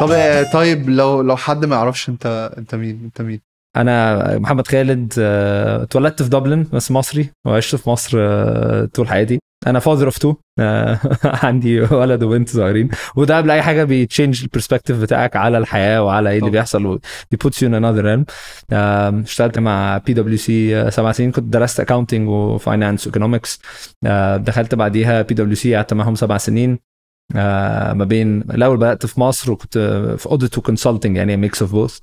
طب آه، طيب لو لو حد ما يعرفش انت انت مين انت مين انا محمد خالد آه، اتولدت في دبلن بس مصري وعشت في مصر آه، طول حياتي انا فاذر اوف تو عندي ولد وبنت صغيرين وده قبل اي حاجه بيتشينج البرسبكتيف بتاعك على الحياه وعلى ايه اللي بيحصل بيبوتس يو ان انذر ريلم اشتغلت مع بي دبليو سي سبع سنين كنت درست اكاونتنج وفاينانس ايكونومكس دخلت بعديها بي دبليو سي قعدت معاهم سبع سنين آه ما بين الاول بدات في مصر وكنت في اوديت وكونسلتنج يعني ميكس اوف بوث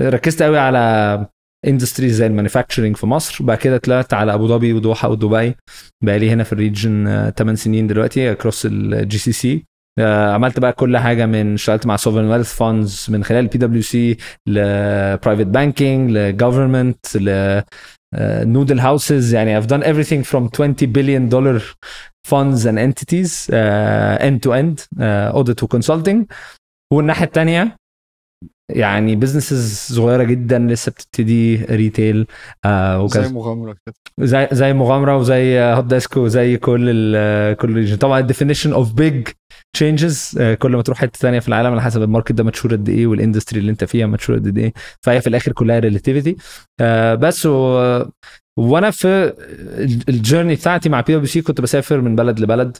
ركزت قوي على اندستري زي المانيفاكتشرنج في مصر بعد كده طلعت على ابو ظبي ودوحه ودبي بقى لي هنا في الريجن 8 آه، سنين دلوقتي اكروس الجي سي سي عملت بقى كل حاجه من اشتغلت مع سوفرن ويلث فاندز من خلال البي دبليو سي لبرايفت بانكينج لجفرمنت ل نودل هاوسز آه، يعني I've done everything from 20 billion dollar funds and entities end to end audit وكونسلتنج والناحيه الثانيه يعني بزنسز صغيره جدا لسه بتبتدي ريتيل آه uh، وكذا زي مغامره كده زي زي مغامره وزي هوت ديسك وزي كل الـ كل طبعا الديفينيشن اوف بيج تشينجز كل ما تروح حته ثانيه في العالم على حسب الماركت ده ماتشور قد ايه والاندستري اللي انت فيها ماتشور قد ايه فهي في الاخر كلها ريلاتيفيتي آه uh، بس و وانا في الجيرني بتاعتي مع بي دبليو سي كنت بسافر من بلد لبلد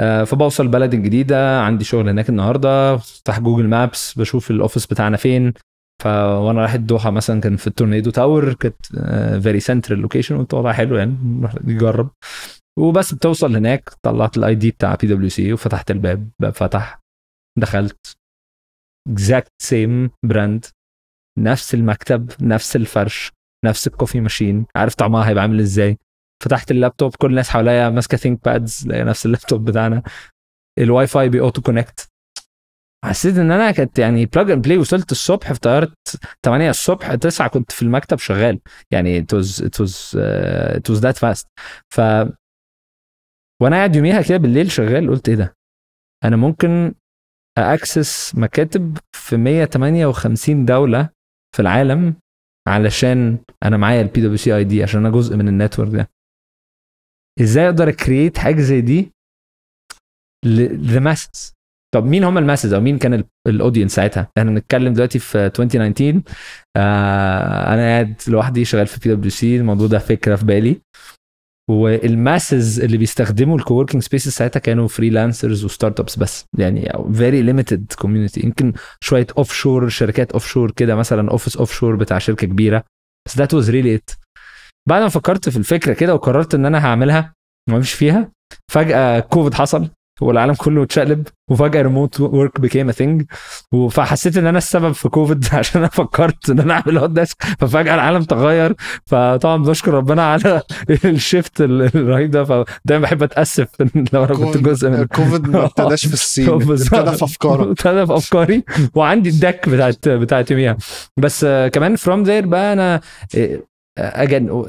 آه، فبوصل بلد جديده عندي شغل هناك النهارده بفتح جوجل مابس بشوف الاوفيس بتاعنا فين فوانا رايح الدوحه مثلا كان في التورنيدو تاور كانت فيري سنترال لوكيشن قلت والله حلو يعني نروح نجرب وبس بتوصل هناك طلعت الاي دي بتاع بي دبليو سي وفتحت الباب باب فتح دخلت اكزاكت سيم براند نفس المكتب نفس الفرش نفس الكوفي ماشين عارف طعمها هيبقى عامل ازاي فتحت اللابتوب كل الناس حواليا ماسكه ثينك بادز نفس اللابتوب بتاعنا الواي فاي اوتو كونكت حسيت ان انا كنت يعني بلاج اند بلاي وصلت الصبح في طيارة 8 الصبح 9 كنت في المكتب شغال يعني اتوز اتوز اتوز ذات فاست ف وانا قاعد يوميها كده بالليل شغال قلت ايه ده انا ممكن اكسس مكاتب في 158 دوله في العالم علشان انا معايا البي دبليو سي اي دي عشان انا جزء من النتورك ده ازاي اقدر اكريت حاجه زي دي ذا ماسز طب مين هم الماسز او مين كان الاودينس ساعتها احنا بنتكلم دلوقتي في 2019 آه انا قاعد لوحدي شغال في بي دبليو سي الموضوع ده فكره في بالي والماسز اللي بيستخدموا الكووركينج سبيسز ساعتها كانوا فريلانسرز وستارت ابس بس يعني فيري ليميتد كوميونتي يمكن شويه اوف شور شركات اوف شور كده مثلا اوفيس اوف شور بتاع شركه كبيره بس ذات واز ريلي ات بعد ما فكرت في الفكره كده وقررت ان انا هعملها ما فيش فيها فجاه كوفيد حصل والعالم كله اتشقلب وفجاه ريموت ورك بيكيم ا ثينج فحسيت ان انا السبب في كوفيد عشان انا فكرت ان انا اعمل هوت ديسك ففجاه العالم تغير فطبعا بشكر ربنا على الشيفت الرهيب ده فدايما بحب اتاسف لو انا كنت جزء من كوفيد ما ابتداش في الصين ابتدى في افكاره ابتدى في افكاري وعندي الدك بتاعت بتاعت يوميها بس كمان فروم ذير بقى انا اجن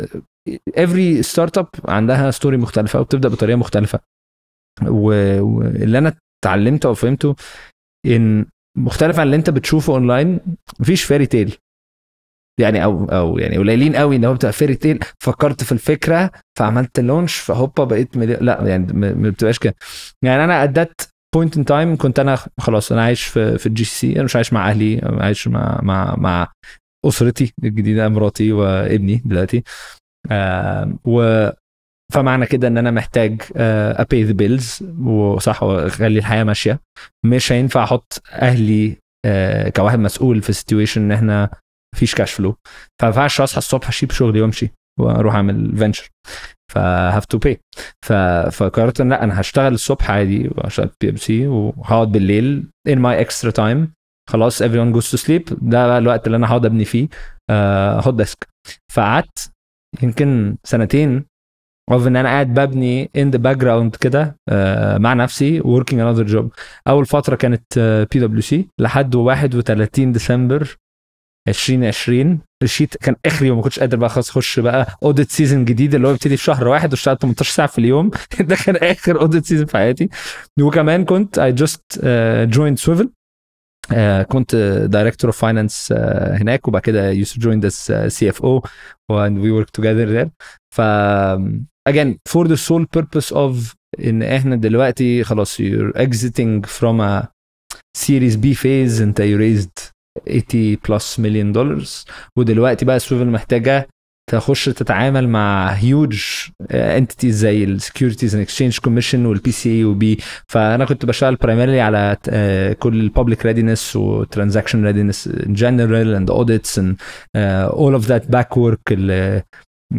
افري ستارت اب عندها ستوري مختلفه وبتبدا بطريقه مختلفه واللي انا اتعلمته او فهمته ان مختلف عن اللي انت بتشوفه اونلاين مفيش فيري تيل يعني او او يعني قليلين قوي ان هو بتبقى فيري تيل فكرت في الفكره فعملت لونش فهوبا بقيت ملي... لا يعني ما بتبقاش كده يعني انا ادت بوينت ان تايم كنت انا خلاص انا عايش في في الجي سي انا مش عايش مع اهلي عايش مع مع مع اسرتي الجديده مراتي وابني دلوقتي آه و فمعنى كده ان انا محتاج آه، ابي ذا بيلز وصح واخلي الحياه ماشيه مش هينفع احط اهلي آه، كواحد مسؤول في سيتويشن ان احنا مفيش كاش فلو فما ينفعش اصحى الصبح اشيب شغلي وامشي واروح اعمل فينشر فهاف تو باي فقررت ان لا انا هشتغل الصبح عادي واشتغل بي ام سي وهقعد بالليل ان ماي اكسترا تايم خلاص ايفري ون جوز تو سليب ده بقى الوقت اللي انا هقعد ابني فيه آه، هوت ديسك فقعدت يمكن سنتين اوف ان انا قاعد ببني ان ذا باك جراوند كده آه، مع نفسي وركينج انذر جوب اول فتره كانت بي دبليو سي لحد 31 ديسمبر 2020 الشيت كان اخر يوم ما كنتش قادر بقى خلاص اخش بقى اوديت سيزون جديد اللي هو بيبتدي في شهر واحد واشتغلت 18 ساعه في اليوم ده كان اخر اوديت سيزون في حياتي وكمان كنت اي جاست جوينت سويفل آه، كنت دايركتور اوف فاينانس هناك وبعد كده يوسف جويند اس سي اف او اند وي ورك توجذر ذير ف اجين فور ذا سول بيربس اوف ان احنا دلوقتي خلاص يور اكزيتنج فروم ا سيريز بي فيز انت يو ريزد 80 بلس مليون دولار ودلوقتي بقى سويفل محتاجه تخش تتعامل مع هيوج انتيتيز uh, زي السكيورتيز اند اكسشينج كوميشن والبي سي اي وبي فانا كنت بشتغل برايمرلي على uh, كل الببليك ريدينس وترانزاكشن ريدينس ان جنرال اند اوديتس اند اول اوف ذات باك ورك اللي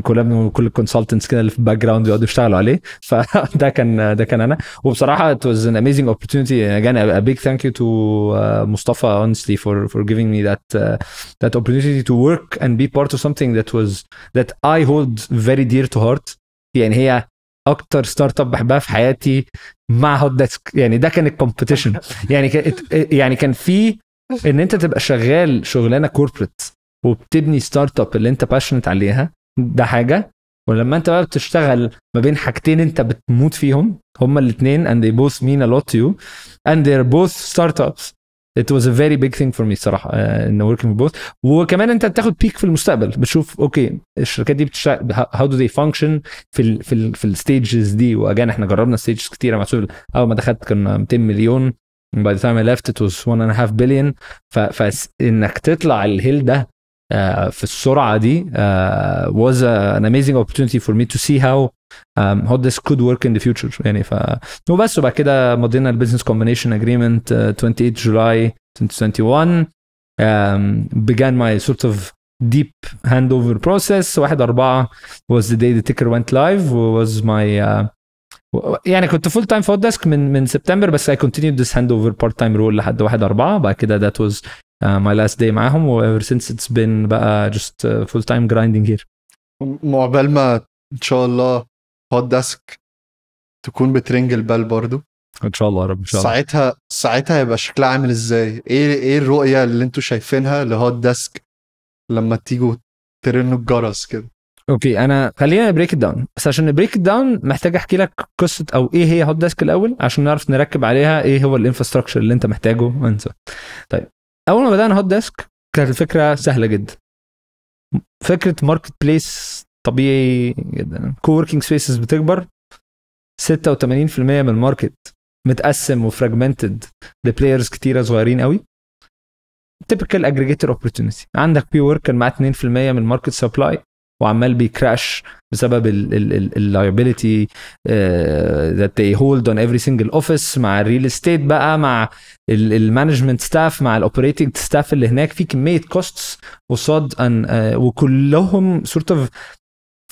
كل كل الكونسلتنتس كده اللي في الباك جراوند بيقعدوا يشتغلوا عليه فده كان ده كان انا وبصراحه ات واز ان اميزنج opportunity and ا بيج ثانك يو تو مصطفى uh, فور فور جيفينج مي ذات ذات that تو ورك اند بي بارت اوف سمثينج ذات واز ذات اي هولد فيري دير تو هارت يعني هي اكتر ستارت اب بحبها في حياتي مع هوت ديسك يعني ده كان الكومبيتيشن يعني كان يعني كان في ان انت تبقى شغال شغلانه كوربريت وبتبني ستارت اب اللي انت باشنت عليها ده حاجه ولما انت بقى بتشتغل ما بين حاجتين انت بتموت فيهم هما الاثنين and they both mean a lot to you and they're both startups it was a very big thing for me الصراحه آه، ان وركينج بوث وكمان انت بتاخد بيك في المستقبل بتشوف اوكي الشركات دي بتشتغل هاو دو دي فانكشن في الـ في الـ في الستيجز دي واجان احنا جربنا ستيجز كتيره مع اول ما دخلت كنا 200 مليون باي ذا تايم اي ليفت ات واز 1 اند هاف بليون فانك تطلع الهيل ده Uh, في السرعه دي uh, was an amazing opportunity for me to see how um, how this could work in the future يعني ف وبس وبعد كده مضينا البيزنس كومبينيشن اجريمنت 28 جولاي 2021 um, began my sort of deep handover process 1 4 was the day the ticker went live was my uh, يعني كنت فول تايم for ديسك من من سبتمبر بس I continued this handover part time role لحد 1 4 بعد كده that was ماي لاست داي معاهم و ever سينس اتس بين بقى جست فول تايم جرايندنج هير وعقبال ما ان شاء الله هوت داسك تكون بترنج البال برضو ان شاء الله يا رب ان شاء الله ساعتها ساعتها هيبقى شكلها عامل ازاي؟ ايه ايه الرؤيه اللي انتم شايفينها لهوت داسك لما تيجوا ترنوا الجرس كده اوكي انا خلينا بريك داون بس عشان نبريك داون محتاج احكي لك قصه او ايه هي هوت ديسك الاول عشان نعرف نركب عليها ايه هو الانفراستراكشر اللي انت محتاجه وانسى طيب اول ما بدانا هوت ديسك كانت الفكره سهله جدا فكره ماركت بليس طبيعي جدا كووركينج سبيسز بتكبر 86% من الماركت متقسم وفراجمنتد لبلايرز كتيره صغيرين قوي تيبيكال اجريجيتور اوبورتونيتي عندك بي وركر مع معاه 2% من الماركت سبلاي وعمال بيكراش بسبب اللايبيليتي ذات آه، they هولد اون every سنجل اوفيس مع الريل استيت بقى مع المانجمنت ستاف مع الاوبريتنج ستاف اللي هناك في كميه كوستس قصاد آه، وكلهم سورت اوف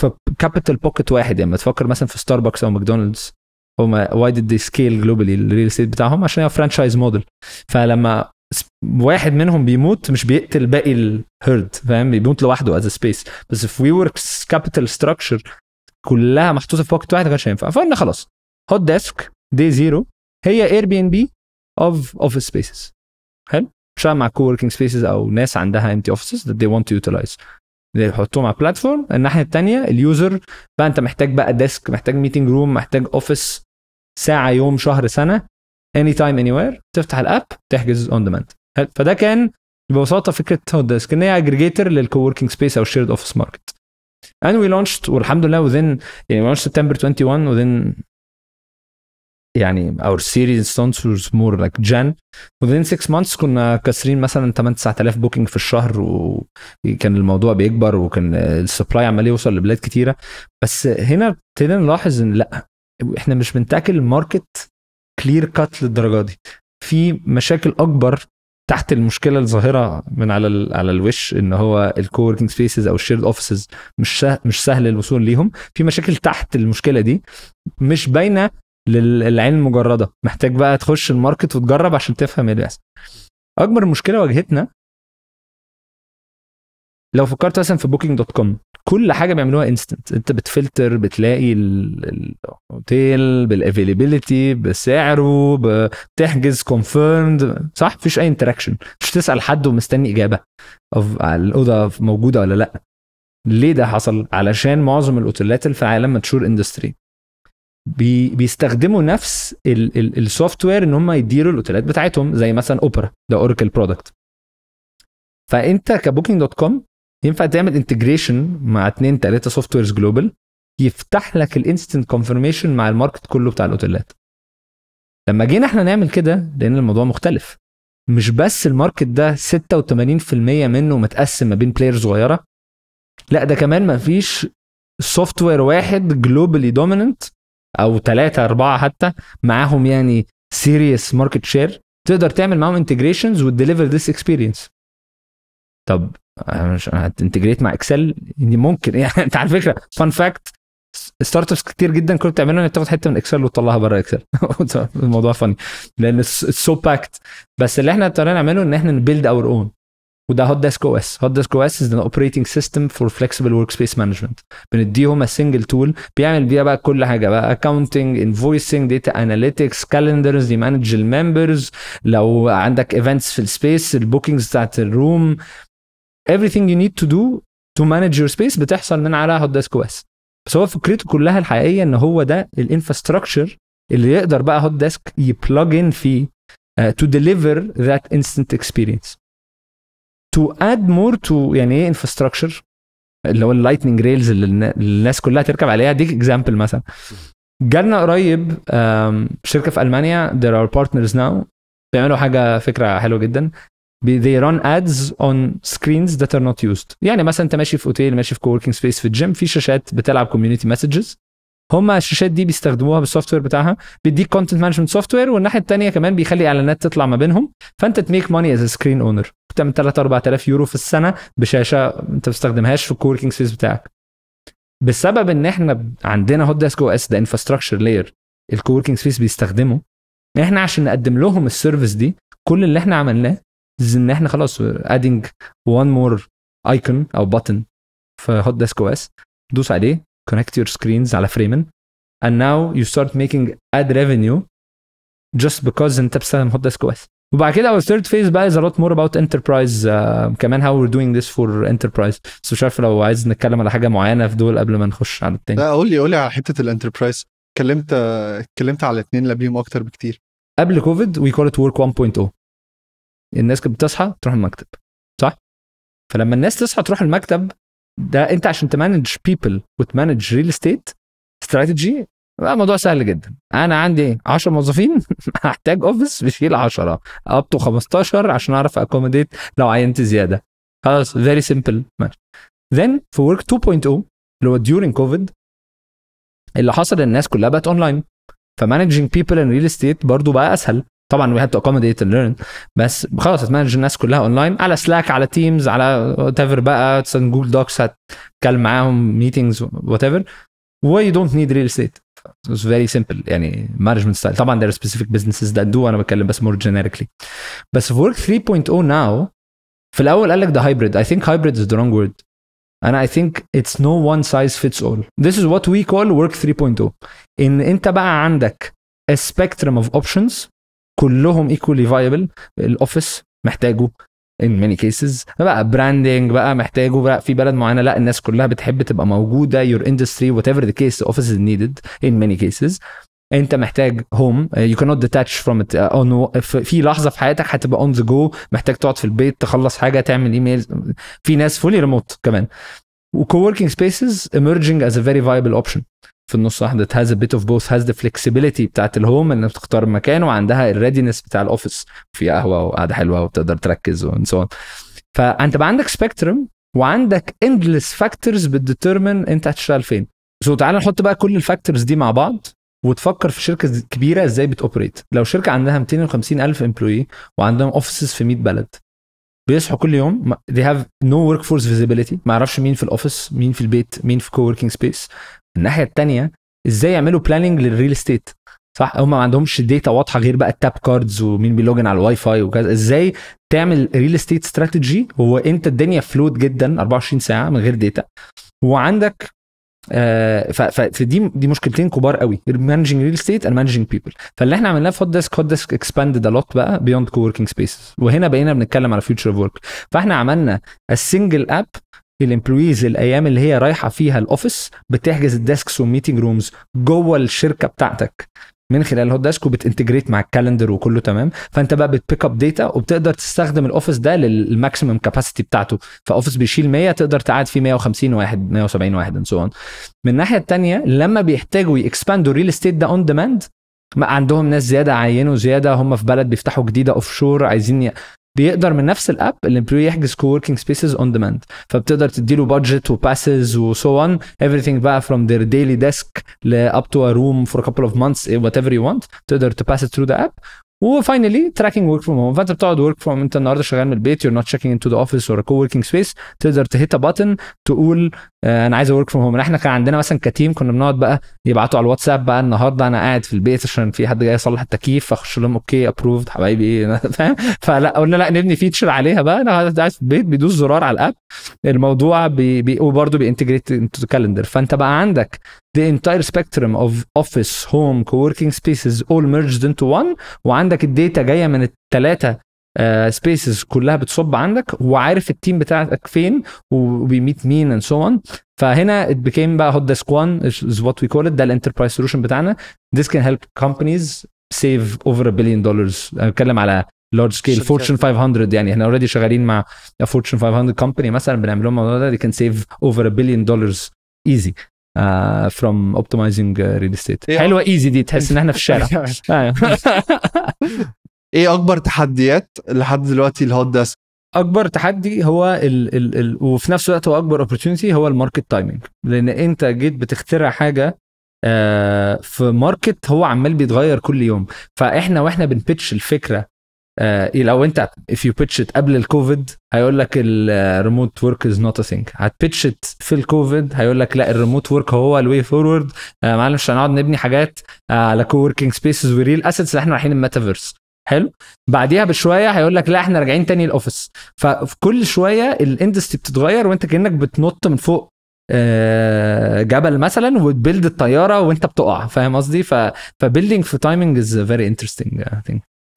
في كابيتال بوكيت واحد يعني تفكر مثلا في ستاربكس او ماكدونالدز هما واي ديد دي سكيل جلوبالي الريل استيت بتاعهم عشان هي فرانشايز موديل فلما واحد منهم بيموت مش بيقتل باقي الهيرد فاهم بيموت لوحده از سبيس بس في وي وركس كابيتال ستراكشر كلها محطوطه في وقت واحد ما كانش هينفع فقلنا خلاص هوت ديسك دي زيرو هي اير بي ان بي اوف اوفيس سبيسز حلو شغال مع كووركينج سبيسز او ناس عندها امتي اوفيسز ذات دي ونت يوتيلايز بيحطوهم على بلاتفورم الناحيه الثانيه اليوزر بقى انت محتاج بقى ديسك محتاج ميتنج روم محتاج اوفيس ساعه يوم شهر سنه اني تايم اني وير تفتح الاب تحجز اون ديماند فده كان ببساطه فكره هود ديسك ان هي اجريجيتر للكووركينج سبيس او شيرد اوفيس ماركت and we launched والحمد لله وذين يعني launched سبتمبر 21 وذين يعني اور سيريز سونسورز مور لايك جن وذين 6 months كنا كاسرين مثلا 8 9000 بوكينج في الشهر وكان الموضوع بيكبر وكان السبلاي عمال يوصل لبلاد كتيره بس هنا ابتدينا نلاحظ ان لا احنا مش بنتاكل الماركت كلير كات للدرجه دي في مشاكل اكبر تحت المشكله الظاهره من على على الوش ان هو الكووركينج سبيسز او الشيرد اوفيسز مش سهل مش سهل الوصول ليهم في مشاكل تحت المشكله دي مش باينه للعين المجرده محتاج بقى تخش الماركت وتجرب عشان تفهم ايه اللي بيحصل اكبر مشكله واجهتنا لو فكرت مثلا في بوكينج دوت كوم كل حاجه بيعملوها انستنت انت بتفلتر بتلاقي الاوتيل بالافيلابيلتي بسعره بتحجز كونفيرمد صح مفيش اي انتراكشن مش تسال حد ومستني اجابه الاوضه موجوده ولا لا ليه ده حصل علشان معظم الاوتيلات اللي في العالم ماتشور اندستري بي بيستخدموا نفس السوفت وير ان هم يديروا الاوتيلات بتاعتهم زي مثلا اوبرا ده اوراكل برودكت فانت كبوكينج دوت كوم ينفع تعمل انتجريشن مع اتنين تلاته سوفت ويرز جلوبال يفتح لك الانستنت كونفرميشن مع الماركت كله بتاع الاوتيلات لما جينا احنا نعمل كده لان الموضوع مختلف مش بس الماركت ده 86% منه متقسم ما بين بلاير صغيره لا ده كمان ما فيش سوفت وير واحد جلوبالي دوميننت او ثلاثة أربعة حتى معاهم يعني سيريس ماركت شير تقدر تعمل معاهم انتجريشنز وتديليفر ذس اكسبيرينس طب مش هتنتجريت مع اكسل يعني ممكن يعني انت على فكره فان فاكت ستارت ابس كتير جدا كنت بتعملها انك تاخد حته من اكسل وتطلعها بره اكسل الموضوع فاني لان سو باكت بس اللي احنا اضطرينا نعمله ان احنا نبيلد اور اون وده هوت ديسك او اس هوت ديسك او اس از ان اوبريتنج سيستم فور فلكسبل ورك سبيس مانجمنت بنديهم سنجل تول بيعمل بيها بقى كل حاجه بقى اكونتنج انفويسنج داتا اناليتكس كالندرز يمانج الممبرز لو عندك ايفنتس في السبيس البوكينجز بتاعت الروم everything you need to do to manage your space بتحصل من على هوت ديسك OS بس هو فكرته كلها الحقيقيه ان هو ده الانفراستراكشر اللي يقدر بقى هوت ديسك يبلج ان فيه آه، to deliver that instant experience to add more to يعني ايه انفراستراكشر اللي هو اللايتنج ريلز اللي الناس كلها تركب عليها اديك اكزامبل مثلا جالنا قريب شركه في المانيا there are partners now بيعملوا حاجه فكره حلوه جدا they run ads on screens that are not used يعني مثلا انت ماشي في اوتيل ماشي في كووركينج سبيس في الجيم في شاشات بتلعب كوميونتي مسجز هم الشاشات دي بيستخدموها بالسوفت وير بتاعها بيديك كونتنت مانجمنت سوفت وير والناحيه الثانيه كمان بيخلي اعلانات تطلع ما بينهم فانت تميك ماني از سكرين اونر بتعمل 3 4000 يورو في السنه بشاشه انت ما بتستخدمهاش في الكووركينج سبيس بتاعك بسبب ان احنا عندنا هوت ديسك او اس ده انفراستراكشر لاير الكووركينج سبيس بيستخدمه احنا عشان نقدم لهم السيرفيس دي كل اللي احنا عملناه ان احنا خلاص ادينج وان مور ايكون او بتن في هوت ديسك او اس دوس عليه كونكت يور سكرينز على فريمن and now you start making ad revenue just because انت بتستخدم هوت ديسك او اس وبعد كده our third phase بقى is a lot more about enterprise uh, كمان how we're doing this for enterprise بس مش عارف لو عايز نتكلم على حاجه معينه في دول قبل ما نخش على التاني لا قول لي قول لي على حته الانتربرايز اتكلمت اتكلمت على الاثنين اللي قبليهم اكتر بكتير قبل كوفيد we call it work 1.0 الناس كانت بتصحى تروح المكتب صح؟ فلما الناس تصحى تروح المكتب ده انت عشان تمانج بيبل وتمانج ريل استيت استراتيجي بقى موضوع سهل جدا انا عندي 10 موظفين هحتاج اوفيس بيشيل 10 اب تو 15 عشان اعرف اكوموديت لو عينت زياده خلاص فيري سمبل ذن في ورك 2.0 اللي هو ديورنج كوفيد اللي حصل الناس كلها بقت اونلاين فمانجنج بيبل ان ريل استيت برضه بقى اسهل طبعا وي هاد تو اكومديت ليرن بس خلاص هتمانج الناس كلها اونلاين على سلاك على تيمز على وات ايفر بقى جوجل دوكس هتتكلم معاهم ميتنجز وات ايفر وي دونت نيد ريل استيت اتس فيري سمبل يعني مانجمنت ستايل طبعا ذير سبيسيفيك بزنسز ذات دو انا بتكلم بس مور جينيريكلي بس في ورك 3.0 ناو في الاول قال لك ده هايبريد اي ثينك هايبريد از ذا رونج وورد and I think it's no one size fits all this is what we call work 3.0 ان انت بقى عندك a spectrum of options كلهم ايكولي فايبل الاوفيس محتاجه ان ماني كيسز بقى براندنج بقى محتاجه بقى في بلد معينه لا الناس كلها بتحب تبقى موجوده يور اندستري وات ايفر ذا كيس اوفيس از نيدد ان ماني كيسز انت محتاج هوم يو كانوت ديتاتش فروم ات في لحظه في حياتك هتبقى اون ذا جو محتاج تقعد في البيت تخلص حاجه تعمل ايميل في ناس فولي ريموت كمان وكووركينج سبيسز ايمرجينج از ا فيري فايبل اوبشن في النص واحده هاز بيت اوف بوث هاز ذا فلكسبيليتي بتاعت الهوم انك تختار المكان وعندها الريدينس بتاع الاوفيس في قهوه وقعده حلوه وبتقدر تركز وان فانت بقى عندك سبيكترم وعندك اندلس فاكتورز بتديترمن انت هتشتغل فين سو تعال تعالى نحط بقى كل الفاكتورز دي مع بعض وتفكر في شركه كبيره ازاي بتوبريت لو شركه عندها 250 الف امبلوي وعندهم اوفيسز في 100 بلد بيصحوا كل يوم they have no workforce visibility ما اعرفش مين في الاوفيس مين في البيت مين في كووركينج سبيس الناحيه الثانيه ازاي يعملوا بلاننج للريل استيت صح هم ما عندهمش داتا واضحه غير بقى التاب كاردز ومين بيلوجن على الواي فاي وكذا ازاي تعمل ريل استيت استراتيجي هو انت الدنيا فلوت جدا 24 ساعه من غير داتا وعندك آه فدي دي مشكلتين كبار قوي مانجنج ريل استيت اند مانجنج بيبل فاللي احنا عملناه في هوت ديسك هوت ديسك اكسباندد لوت بقى بيوند كووركينج سبيسز وهنا بقينا بنتكلم على فيوتشر اوف ورك فاحنا عملنا السنجل اب الامبلويز الايام اللي هي رايحه فيها الاوفيس بتحجز الديسكس والميتنج رومز جوه الشركه بتاعتك من خلال الهوت ديسك وبتنتجريت مع الكالندر وكله تمام فانت بقى بتبيك اب داتا وبتقدر تستخدم الاوفيس ده للماكسيمم كاباسيتي بتاعته فاوفيس بيشيل 100 تقدر تقعد فيه 150 واحد 170 واحد اند سو اون من الناحيه الثانيه لما بيحتاجوا يكسباندوا الريل استيت ده اون ديماند عندهم ناس زياده عينوا زياده هم في بلد بيفتحوا جديده اوف شور عايزين بيقدر من نفس الاب الامبلوي يحجز كو وركينج سبيسز اون ديماند فبتقدر تدي له بادجت وباسز وسو اون ايفريثينج بقى فروم ذير ديلي ديسك لاب تو ا روم فور كابل اوف مانثس وات ايفر يو وانت تقدر تباس ثرو ذا اب وفاينلي تراكنج ورك فروم هوم فانت بتقعد ورك فروم انت النهارده شغال من البيت يو نوت checking into the office or a co-working space تقدر تهيت باتن تقول آه، انا عايز اورك فروم هوم احنا كان عندنا مثلا كتيم كنا بنقعد بقى يبعتوا على الواتساب بقى النهارده انا قاعد في البيت عشان في حد جاي يصلح التكييف فاخش لهم اوكي ابروفد حبايبي ايه فاهم فلا قلنا لا نبني فيتشر عليها بقى انا قاعد في البيت بيدوس زرار على الاب الموضوع بي بي وبرده بينتجريت انتو كالندر فانت بقى عندك ذا انتاير سبيكترم اوف اوفيس هوم كووركينج سبيسز اول ميرجد انتو وان وعندك الداتا جايه من الثلاثه سبيسز آه، كلها بتصب عندك وعارف التيم بتاعك فين وبيميت مين اند سو اون فهنا ات بيكيم بقى هوت ديسك 1 از وات وي كول ات ده الانتربرايز سولوشن بتاعنا ذيس كان هيلب كومبانيز سيف اوفر ا بليون دولارز بتكلم على لارج سكيل فورتشن 500 يعني احنا اوريدي شغالين مع فورتشن 500 كومباني مثلا بنعمل لهم الموضوع ده دي كان سيف اوفر ا بليون دولارز ايزي فروم اوبتمايزنج ريل استيت حلوه ايزي دي تحس ان احنا في الشارع أيوة. أيوة. ايه اكبر تحديات لحد دلوقتي الهوت ديسك اكبر تحدي هو الـ الـ الـ وفي نفس الوقت هو اكبر اوبورتونيتي هو الماركت تايمنج لان انت جيت بتخترع حاجه آه، في ماركت هو عمال بيتغير كل يوم فاحنا واحنا بنبيتش الفكره آه، لو انت if you pitch it قبل الكوفيد هيقول لك الريموت ورك از نوت ا ثينج هتبيتش في الكوفيد هيقول لك لا الريموت ورك هو الواي آه، فورورد معلش مش هنقعد نبني حاجات على كو وركينج سبيسز وريل اسيتس احنا رايحين الميتافيرس حلو بعديها بشويه هيقول لك لا احنا راجعين تاني الاوفيس فكل شويه الاندستري بتتغير وانت كانك بتنط من فوق آه، جبل مثلا وتبيلد الطياره وانت بتقع فاهم قصدي ف فبيلدينج في تايمنج از فيري انترستنج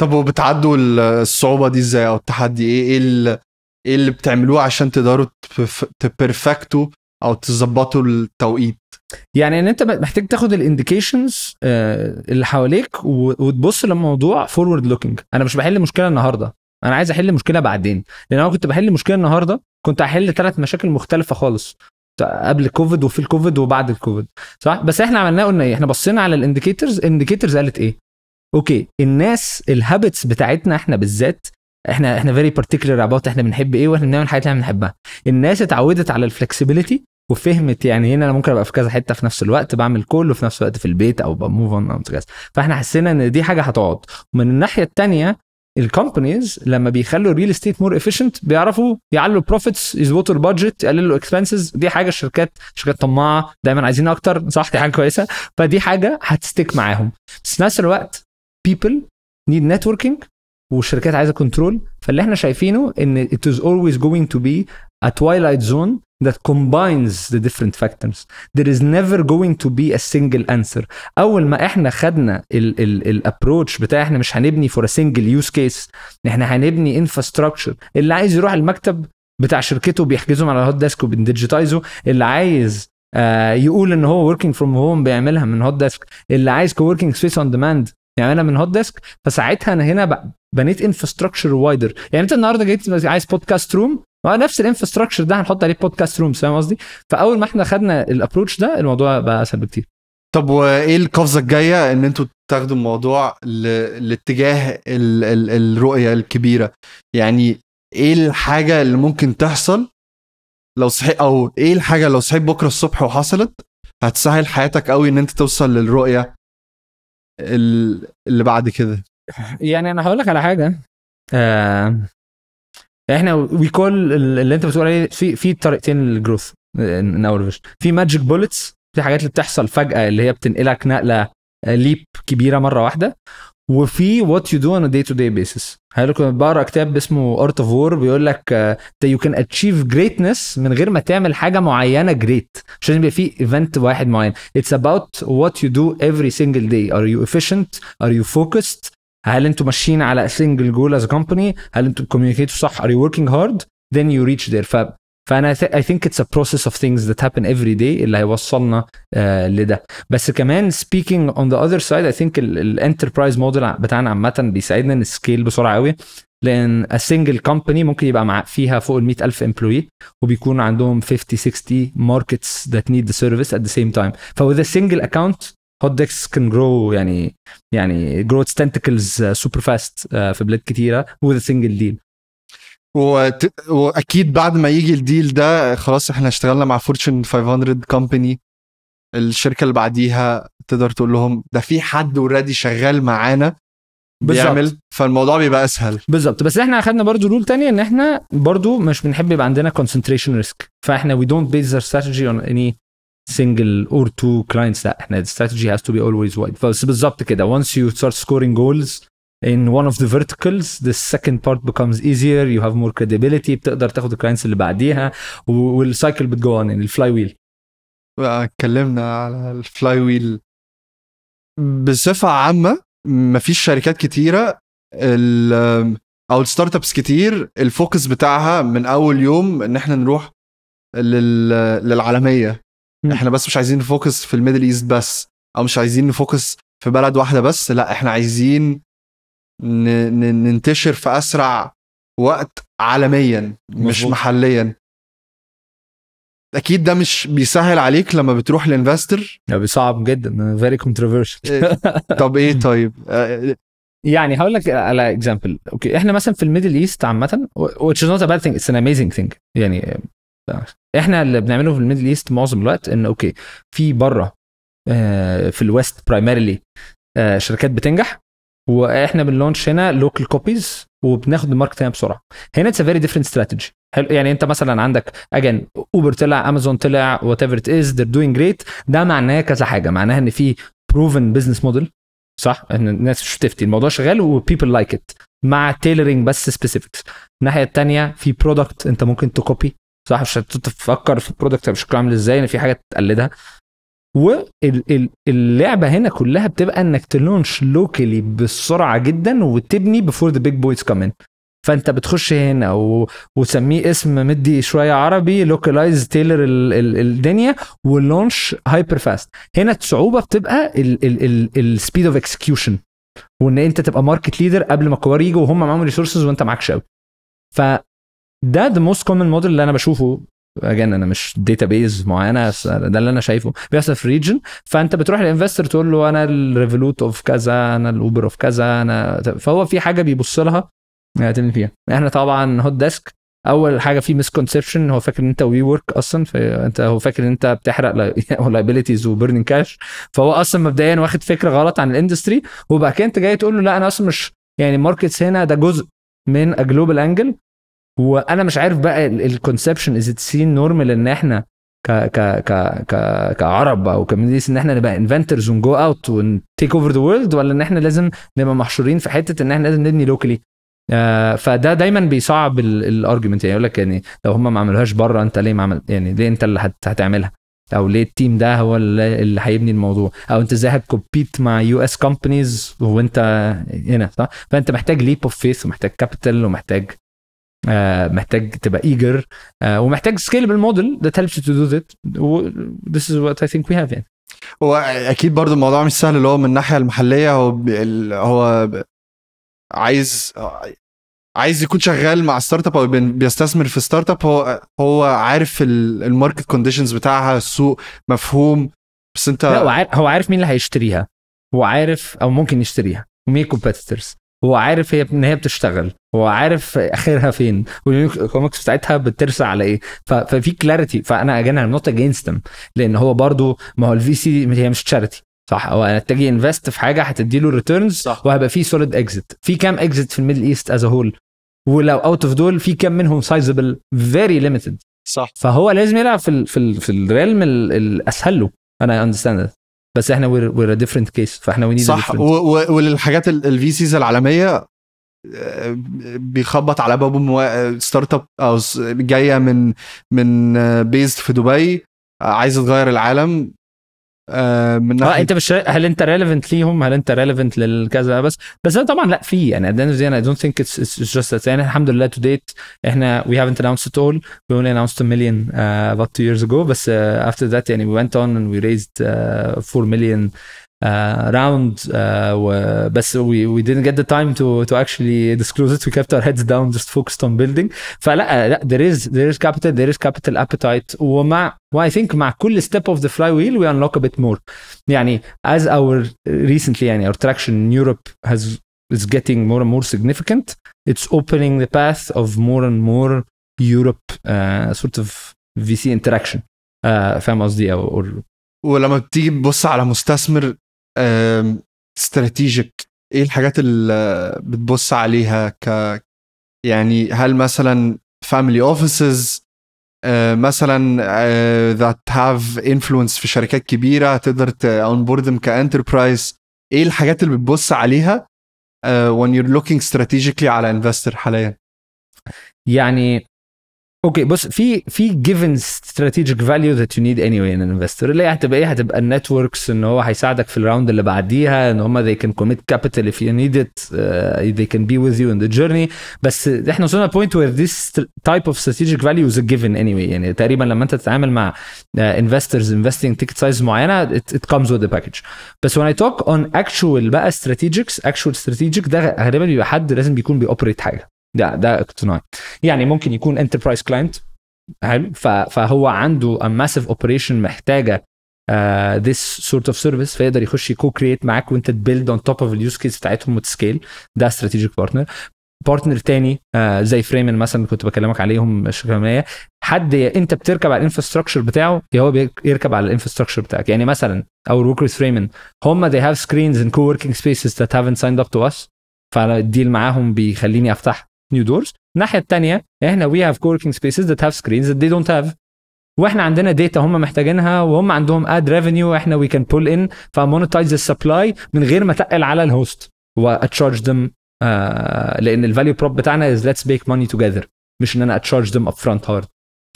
طب وبتعدوا الصعوبه دي ازاي او التحدي ايه إيه, ايه اللي بتعملوه عشان تقدروا تبرفكتوا او تظبطوا التوقيت يعني ان انت محتاج تاخد الانديكيشنز آه، اللي حواليك وتبص للموضوع فورورد لوكينج انا مش بحل مشكله النهارده انا عايز احل مشكله بعدين لان انا كنت بحل مشكله النهارده كنت هحل ثلاث مشاكل مختلفه خالص قبل كوفيد وفي الكوفيد وبعد الكوفيد صح بس احنا عملناه قلنا ايه احنا بصينا على الانديكيتورز الانديكيتورز قالت ايه اوكي الناس الهابتس بتاعتنا احنا بالذات احنا احنا فيري بارتيكولر اباوت احنا بنحب ايه واحنا بنعمل الحاجات اللي احنا بنحبها الناس اتعودت على الفلكسبيليتي وفهمت يعني هنا انا ممكن ابقى في كذا حته في نفس الوقت بعمل كله في نفس الوقت في البيت او بموف اون او كذا فاحنا حسينا ان دي حاجه هتقعد من الناحيه الثانيه الكومبانيز لما بيخلوا الريل استيت مور افيشنت بيعرفوا يعلوا البروفيتس يظبطوا البادجت يقللوا الاكسبنسز دي حاجه الشركات شركات طماعه دايما عايزين اكتر صح دي حاجه كويسه فدي حاجه هتستيك معاهم بس في نفس الوقت بيبل نيد نتوركينج والشركات عايزه كنترول فاللي احنا شايفينه ان it از اولويز going تو بي ا توايلايت زون that combines the different factors there is never going to be a single answer اول ما احنا خدنا الابروتش بتاع احنا مش هنبني فور a single use case احنا هنبني infrastructure اللي عايز يروح المكتب بتاع شركته بيحجزهم على الهوت ديسك وبنديجيتايزه اللي عايز آه، يقول ان هو working from home بيعملها من هوت ديسك اللي عايز كووركينج سبيس اون ديماند يعملها من هوت ديسك فساعتها انا هنا بنيت انفراستراكشر وايدر يعني انت النهارده جيت عايز بودكاست روم ما نفس الانفراستراكشر ده هنحط عليه بودكاست رومز فاهم قصدي؟ فاول ما احنا خدنا الابروتش ده الموضوع بقى اسهل بكتير طب وايه القفزه الجايه ان انتوا تاخدوا الموضوع لاتجاه ال... ال... الرؤيه الكبيره يعني ايه الحاجه اللي ممكن تحصل لو صحيت او ايه الحاجه لو صحيت بكره الصبح وحصلت هتسهل حياتك قوي ان انت توصل للرؤيه اللي بعد كده يعني انا هقول لك على حاجه آه يعني احنا وي كول اللي انت بتقول عليه في في طريقتين للجروث ان اور فيجن في ماجيك بولتس في حاجات اللي بتحصل فجاه اللي هي بتنقلك نقله ليب آه، كبيره مره واحده وفي وات يو دو اون داي تو داي بيسس هل كنت بقرا كتاب اسمه ارت اوف وور بيقول لك يو كان اتشيف جريتنس من غير ما تعمل حاجه معينه جريت عشان يبقى في ايفنت واحد معين اتس اباوت وات يو دو افري سنجل داي ار يو افيشنت ار يو فوكست هل انتوا ماشيين على سنجل جول از كومباني هل انتوا كوميونيكيت صح ار يو وركينج هارد then you reach there ف فانا اي ثينك اتس ا بروسيس اوف ثينجز ذات هابن افري داي اللي هيوصلنا uh, لده بس كمان سبيكينج اون ذا اذر سايد اي ثينك الانتربرايز موديل بتاعنا عامه بيساعدنا نسكيل بسرعه قوي لان ا سنجل كومباني ممكن يبقى مع فيها فوق ال 100000 امبلوي وبيكون عندهم 50 60 ماركتس ذات نيد ذا سيرفيس ات ذا سيم تايم فوذ ا سنجل اكونت هوت ديكس كان جرو يعني يعني جرو تنتكلز سوبر فاست في بلاد كتيره وذ سنجل ديل وت... واكيد بعد ما يجي الديل ده خلاص احنا اشتغلنا مع فورتشن 500 كومباني الشركه اللي بعديها تقدر تقول لهم ده في حد اوريدي شغال معانا بيعمل فالموضوع بيبقى اسهل بالظبط بس احنا اخدنا برضو رول تانية ان احنا برضو مش بنحب يبقى عندنا كونسنتريشن ريسك فاحنا وي دونت بيز ذا ستراتيجي اون اني سنجل اور تو كلاينتس لا احنا الاستراتيجي هاز تو بي اولويز وايد بس بالظبط كده وانس يو ستارت سكورينج جولز in one of the verticals the second part becomes easier you have more credibility بتقدر تاخد الكلاينتس اللي بعديها والسايكل بتجو اون يعني الفلاي ويل اتكلمنا على الفلاي ويل بصفه عامه مفيش شركات كتيره او الستارت ابس كتير الفوكس بتاعها من اول يوم ان احنا نروح للعالميه م. احنا بس مش عايزين نفوكس في الميدل ايست بس او مش عايزين نفوكس في بلد واحده بس لا احنا عايزين ننتشر في اسرع وقت عالميا مش مزبوط. محليا اكيد ده مش بيسهل عليك لما بتروح لانفستر ده بيصعب جدا فيري إيه، كونتروفيرشال طب ايه طيب آه، آه، يعني هقول لك على اكزامبل اوكي احنا مثلا في الميدل ايست عامه which is not a bad thing it's an amazing thing يعني احنا اللي بنعمله في الميدل ايست معظم الوقت ان اوكي في بره آه، في الويست برايمريلي آه، شركات بتنجح واحنا بنلونش هنا لوكال كوبيز وبناخد الماركت هنا بسرعه هنا اتس فيري ديفرنت استراتيجي حلو يعني انت مثلا عندك اجن اوبر طلع امازون طلع وات ايفر ات از ذير دوينج جريت ده معناه كذا حاجه معناها ان في بروفن بزنس موديل صح ان الناس مش تفتي الموضوع شغال وبيبل لايك ات مع تيلرنج بس سبيسيفيكس الناحيه الثانيه في برودكت انت ممكن تكوبي صح عشان تفكر في البرودكت بشكل عامل ازاي ان في حاجه تقلدها واللعبه هنا كلها بتبقى انك تلونش لوكالي بسرعه جدا وتبني بفور ذا بيج بويز كمان فانت بتخش هنا و... وسميه اسم مدي شويه عربي لوكلايز تيلر ال... ال... الدنيا ولونش هايبر فاست هنا الصعوبه بتبقى السبيد اوف اكسكيوشن وان انت تبقى ماركت ليدر قبل ما الكبار يجوا وهم معاهم ريسورسز وانت معاكش قوي ف ده ذا موست كومن موديل اللي انا بشوفه اجين انا مش داتا بيز معينه ده اللي انا شايفه بيحصل في ريجن فانت بتروح للانفستور تقول له انا الريفلوت اوف كذا انا الاوبر اوف كذا انا فهو في حاجه بيبص لها يعتمد فيها احنا طبعا هوت ديسك اول حاجه في مسكونسبشن هو فاكر ان انت وي ورك اصلا فانت هو فاكر ان انت بتحرق لايبيليتيز وبيرنينج كاش فهو اصلا مبدئيا واخد فكره غلط عن الاندستري وبعد كده انت جاي تقول له لا انا اصلا مش يعني ماركتس هنا ده جزء من جلوبال انجل وانا مش عارف بقى الكونسبشن از ات سين نورمال ان احنا ك ك ك ك كعرب او كمنديس ان احنا نبقى انفنترز ونجو اوت ونتيك اوفر ذا وورلد ولا ان احنا لازم نبقى محشورين في حته ان احنا لازم نبني لوكالي آه فده دايما بيصعب الارجيومنت يعني يقول لك يعني لو هم ما عملوهاش بره انت ليه ما عمل يعني ليه انت اللي هتعملها او ليه التيم ده هو اللي هيبني الموضوع او انت ازاي هتكوبيت مع يو اس كومبانيز وانت هنا صح فانت محتاج ليب اوف فيث ومحتاج كابيتال ومحتاج آه، محتاج تبقى ايجر آه، ومحتاج سكيلبل موديل ذات هيلبس تو دو ذات that از وات اي ثينك وي هاف يعني هو اكيد برضه الموضوع مش سهل اللي هو من الناحيه المحليه هو هو عايز عايز يكون شغال مع ستارت اب او بيستثمر في ستارت اب هو هو عارف الماركت كونديشنز بتاعها السوق مفهوم بس انت لا هو عارف مين اللي هيشتريها هو عارف او ممكن يشتريها ومين الكومبيتيتورز هو عارف هي ان هي بتشتغل هو عارف اخرها فين والكوميكس بتاعتها بترسى على ايه ففي كلاريتي فانا اجين ام نوت اجينست لان هو برضو ما هو الفي سي هي مش تشاريتي صح هو انا اتجي انفست في حاجه هتدي له ريتيرنز وهيبقى في سوليد اكزيت في كام اكزيت في الميدل ايست از هول ولو اوت اوف دول في كام منهم سايزبل فيري ليميتد صح فهو لازم يلعب في الـ في في الريلم الاسهل له انا اندستاند بس احنا وير ديفرنت كيس فاحنا وي صح وللحاجات الفي سيز العالميه آه، بيخبط على بابهم ستارت اب او جايه من من بيز آه، في دبي آه، عايزه تغير العالم من ناحيه اه انت مش هل انت ريليفنت ليهم هل انت ريليفنت للكذا بس بس انا طبعا لا في يعني at the end of the day I don't think it's, it's just that يعني الحمد لله to date احنا we haven't announced it all we only announced a million uh, about two years ago بس uh, after that يعني we went on and we raised uh, 4 million uh, round uh, بس we, we didn't get the time to to actually disclose it we kept our heads down just focused on building فلا لا uh, there is there is capital there is capital appetite ومع I think, مع كل step of the flywheel we unlock a bit more يعني as our recently يعني our traction in Europe has is getting more and more significant it's opening the path of more and more Europe uh, sort of VC interaction uh, فاهم قصدي or. ولما بتيجي تبص على مستثمر استراتيجيك ايه الحاجات اللي بتبص عليها ك يعني هل مثلا فاميلي اوفيسز آه، مثلا ذات هاف انفلونس في شركات كبيره تقدر اون بوردم كانتربرايز ايه الحاجات اللي بتبص عليها وان آه، you're لوكينج استراتيجيكلي على انفستر حاليا يعني اوكي بص في في جيفن استراتيجيك فاليو ذات يو نيد اني واي ان انفستور اللي هتبقى ايه هتبقى النتوركس ان هو هيساعدك في الراوند اللي بعديها ان هم they can commit capital if you need it uh, they can be with you in the journey بس احنا وصلنا لبوينت وير this type of strategic value is a given anyway يعني تقريبا لما انت تتعامل مع انفسترز انفستنج تيكت سايز معينه it, it comes with the package بس when I talk on actual بقى strategics actual strategic ده غالبا بيبقى حد لازم بيكون بيوبريت حاجه ده ده اقتناعي يعني ممكن يكون انتربرايز كلاينت حلو فهو عنده ماسيف اوبريشن محتاجه ذس سورت اوف سيرفيس فيقدر يخش يكو كريت معاك وانت تبيلد اون توب اوف اليوز كيس بتاعتهم وتسكيل ده استراتيجيك بارتنر بارتنر تاني uh, زي فريمن مثلا كنت بكلمك عليهم شكمية حد انت بتركب على الانفراستراكشر بتاعه يا هو بيركب على الانفراستراكشر بتاعك يعني مثلا او وركرز فريمن هم they have screens in co-working spaces that haven't signed up to us فالديل معاهم بيخليني افتح new doors الناحيه الثانيه احنا we have co-working spaces that have screens that they don't have واحنا عندنا داتا هم محتاجينها وهم عندهم اد ريفينيو احنا وي كان بول ان فمونتايز السبلاي من غير ما تقل على الهوست واتشارج ذم آه لان الفاليو بروب بتاعنا از ليتس ميك ماني توجذر مش ان انا اتشارج ذم اب فرونت هارد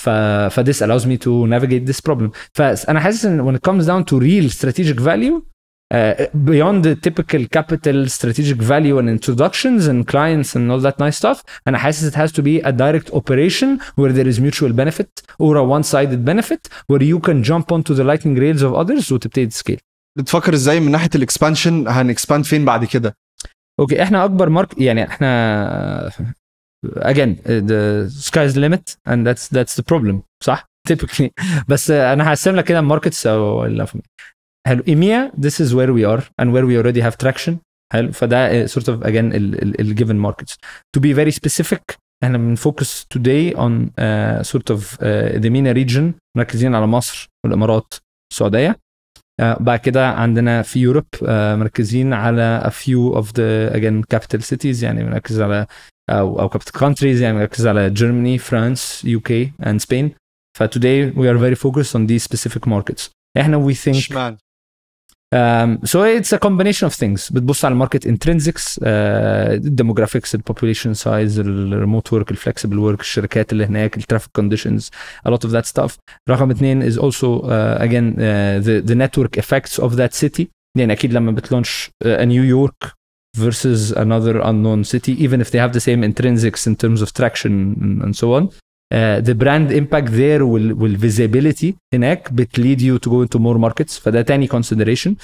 ف فديس allows me to navigate this problem فانا حاسس ان when it comes down to real strategic value Uh, beyond the typical capital strategic value and introductions and clients and all that nice stuff. And I guess it has to be a direct operation where there is mutual benefit or a one-sided benefit where you can jump onto the lightning rails of others وتبتدي تسكيل. بتفكر ازاي من ناحيه الاكسبانشن هنكسباند فين بعد كده؟ اوكي okay, احنا اكبر ماركت يعني احنا again the sky is the limit and that's that's the problem صح؟ typically بس انا هقسم لك كده الماركتس او Hello, EMEA this is where we are and where we already have traction حلو فده uh, sort of again ال given markets to be very specific احنا بنفوكس today on uh, sort of uh, the MENA region مركزين على مصر والامارات السعوديه uh, بعد كده عندنا Europe, يوروب uh, مركزين على a few of the again capital cities يعني مركز على او او capital countries يعني مركز على Germany, France, UK and Spain ف today we are very focused on these specific markets احنا we think um, so it's a combination of things But بتبص على الماركت انترنزكس الديموغرافيكس البوبوليشن remote work, ورك الفلكسبل ورك الشركات اللي هناك traffic conditions, a lot of that stuff رقم اثنين is also uh, again uh, the, the network effects of that city لان اكيد لما launch a New York versus another unknown city even if they have the same intrinsics in terms of traction and so on ذا براند امباكت ذير والفيزيبيليتي هناك بتليد يو تو جو انتو مور ماركتس فده تاني كونسيدريشن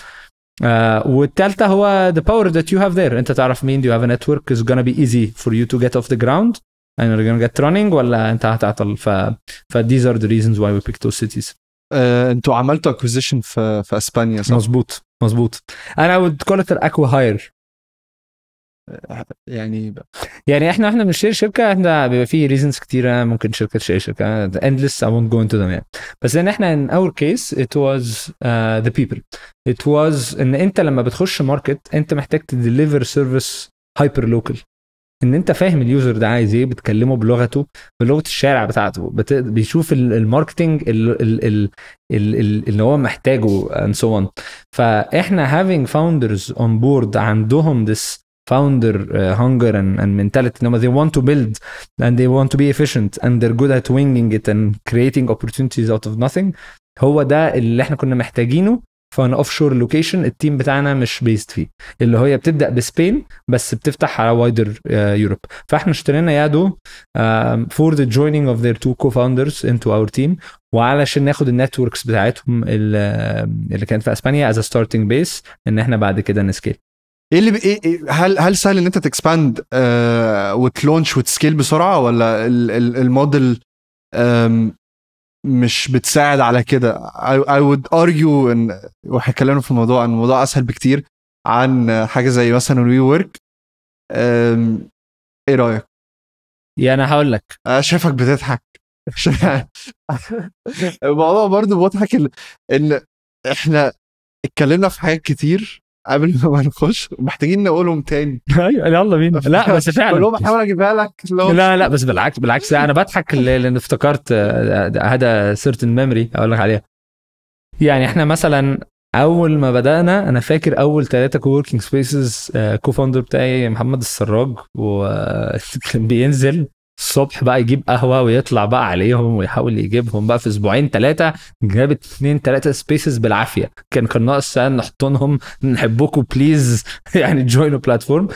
Uh, والثالثه هو the power that you have there انت تعرف مين do you have a network is gonna be easy for you to get off the ground and you're gonna get running ولا انت هتعطل ف ف these are the reasons why we picked those cities uh, انتوا عملتوا acquisition في في اسبانيا صح؟ مظبوط مظبوط انا would call it an acqui hire يعني ب... يعني احنا احنا بنشتري شركه احنا بيبقى فيه ريزنز كتيره ممكن شركه تشتري شركه اندلس اي won't جو انتو ذم يعني بس ان احنا ان اور كيس ات واز ذا بيبل ات واز ان انت لما بتخش ماركت انت محتاج تديليفر سيرفيس هايبر لوكال ان انت فاهم اليوزر ده عايز ايه بتكلمه بلغته بلغه الشارع بتاعته بت... بيشوف الماركتنج اللي هو محتاجه اند سو اون فاحنا هافينج فاوندرز اون بورد عندهم this founder uh, hunger and, and mentality no, they want to build and they want to be efficient and they're good at winging it and creating opportunities out of nothing هو ده اللي احنا كنا محتاجينه ان اوف شور لوكيشن التيم بتاعنا مش بيست فيه اللي هي بتبدا بسبين بس بتفتح على وايدر يوروب uh, فاحنا اشترينا يادو فور ذا جويننج اوف ذير تو كو فاوندرز انتو اور تيم وعلشان ناخد النتوركس بتاعتهم uh, اللي كانت في اسبانيا از ستارتنج بيس ان احنا بعد كده نسكيل ايه اللي إيه-, إيه هل هل سهل ان انت تكسباند آه وتلونش وتسكيل بسرعه ولا الموديل مش بتساعد على كده اي وود ارجيو ان وهنتكلم في الموضوع ان الموضوع اسهل بكتير عن حاجه زي مثلا الوي ورك ايه رايك؟ يا يعني انا هقول لك شايفك بتضحك الموضوع برضه مضحك ان احنا اتكلمنا في حاجات كتير قبل ما نخش محتاجين نقولهم تاني ايوه يلا بينا لا بس فعلا كلهم احاول اجيبها لك لو لا لا بس بالعكس بالعكس انا بضحك لان افتكرت آه، آه، هذا سيرتن ميموري اقول لك عليها يعني احنا مثلا اول ما بدانا انا فاكر اول ثلاثه كووركينج سبيسز كوفاوندر بتاعي محمد السراج وكان آه، بينزل الصبح بقى يجيب قهوه ويطلع بقى عليهم ويحاول يجيبهم بقى في اسبوعين ثلاثه جاب اثنين ثلاثه سبيسز بالعافيه كان كان ناقص نحطهم نحبكم بليز يعني جوين بلاتفورم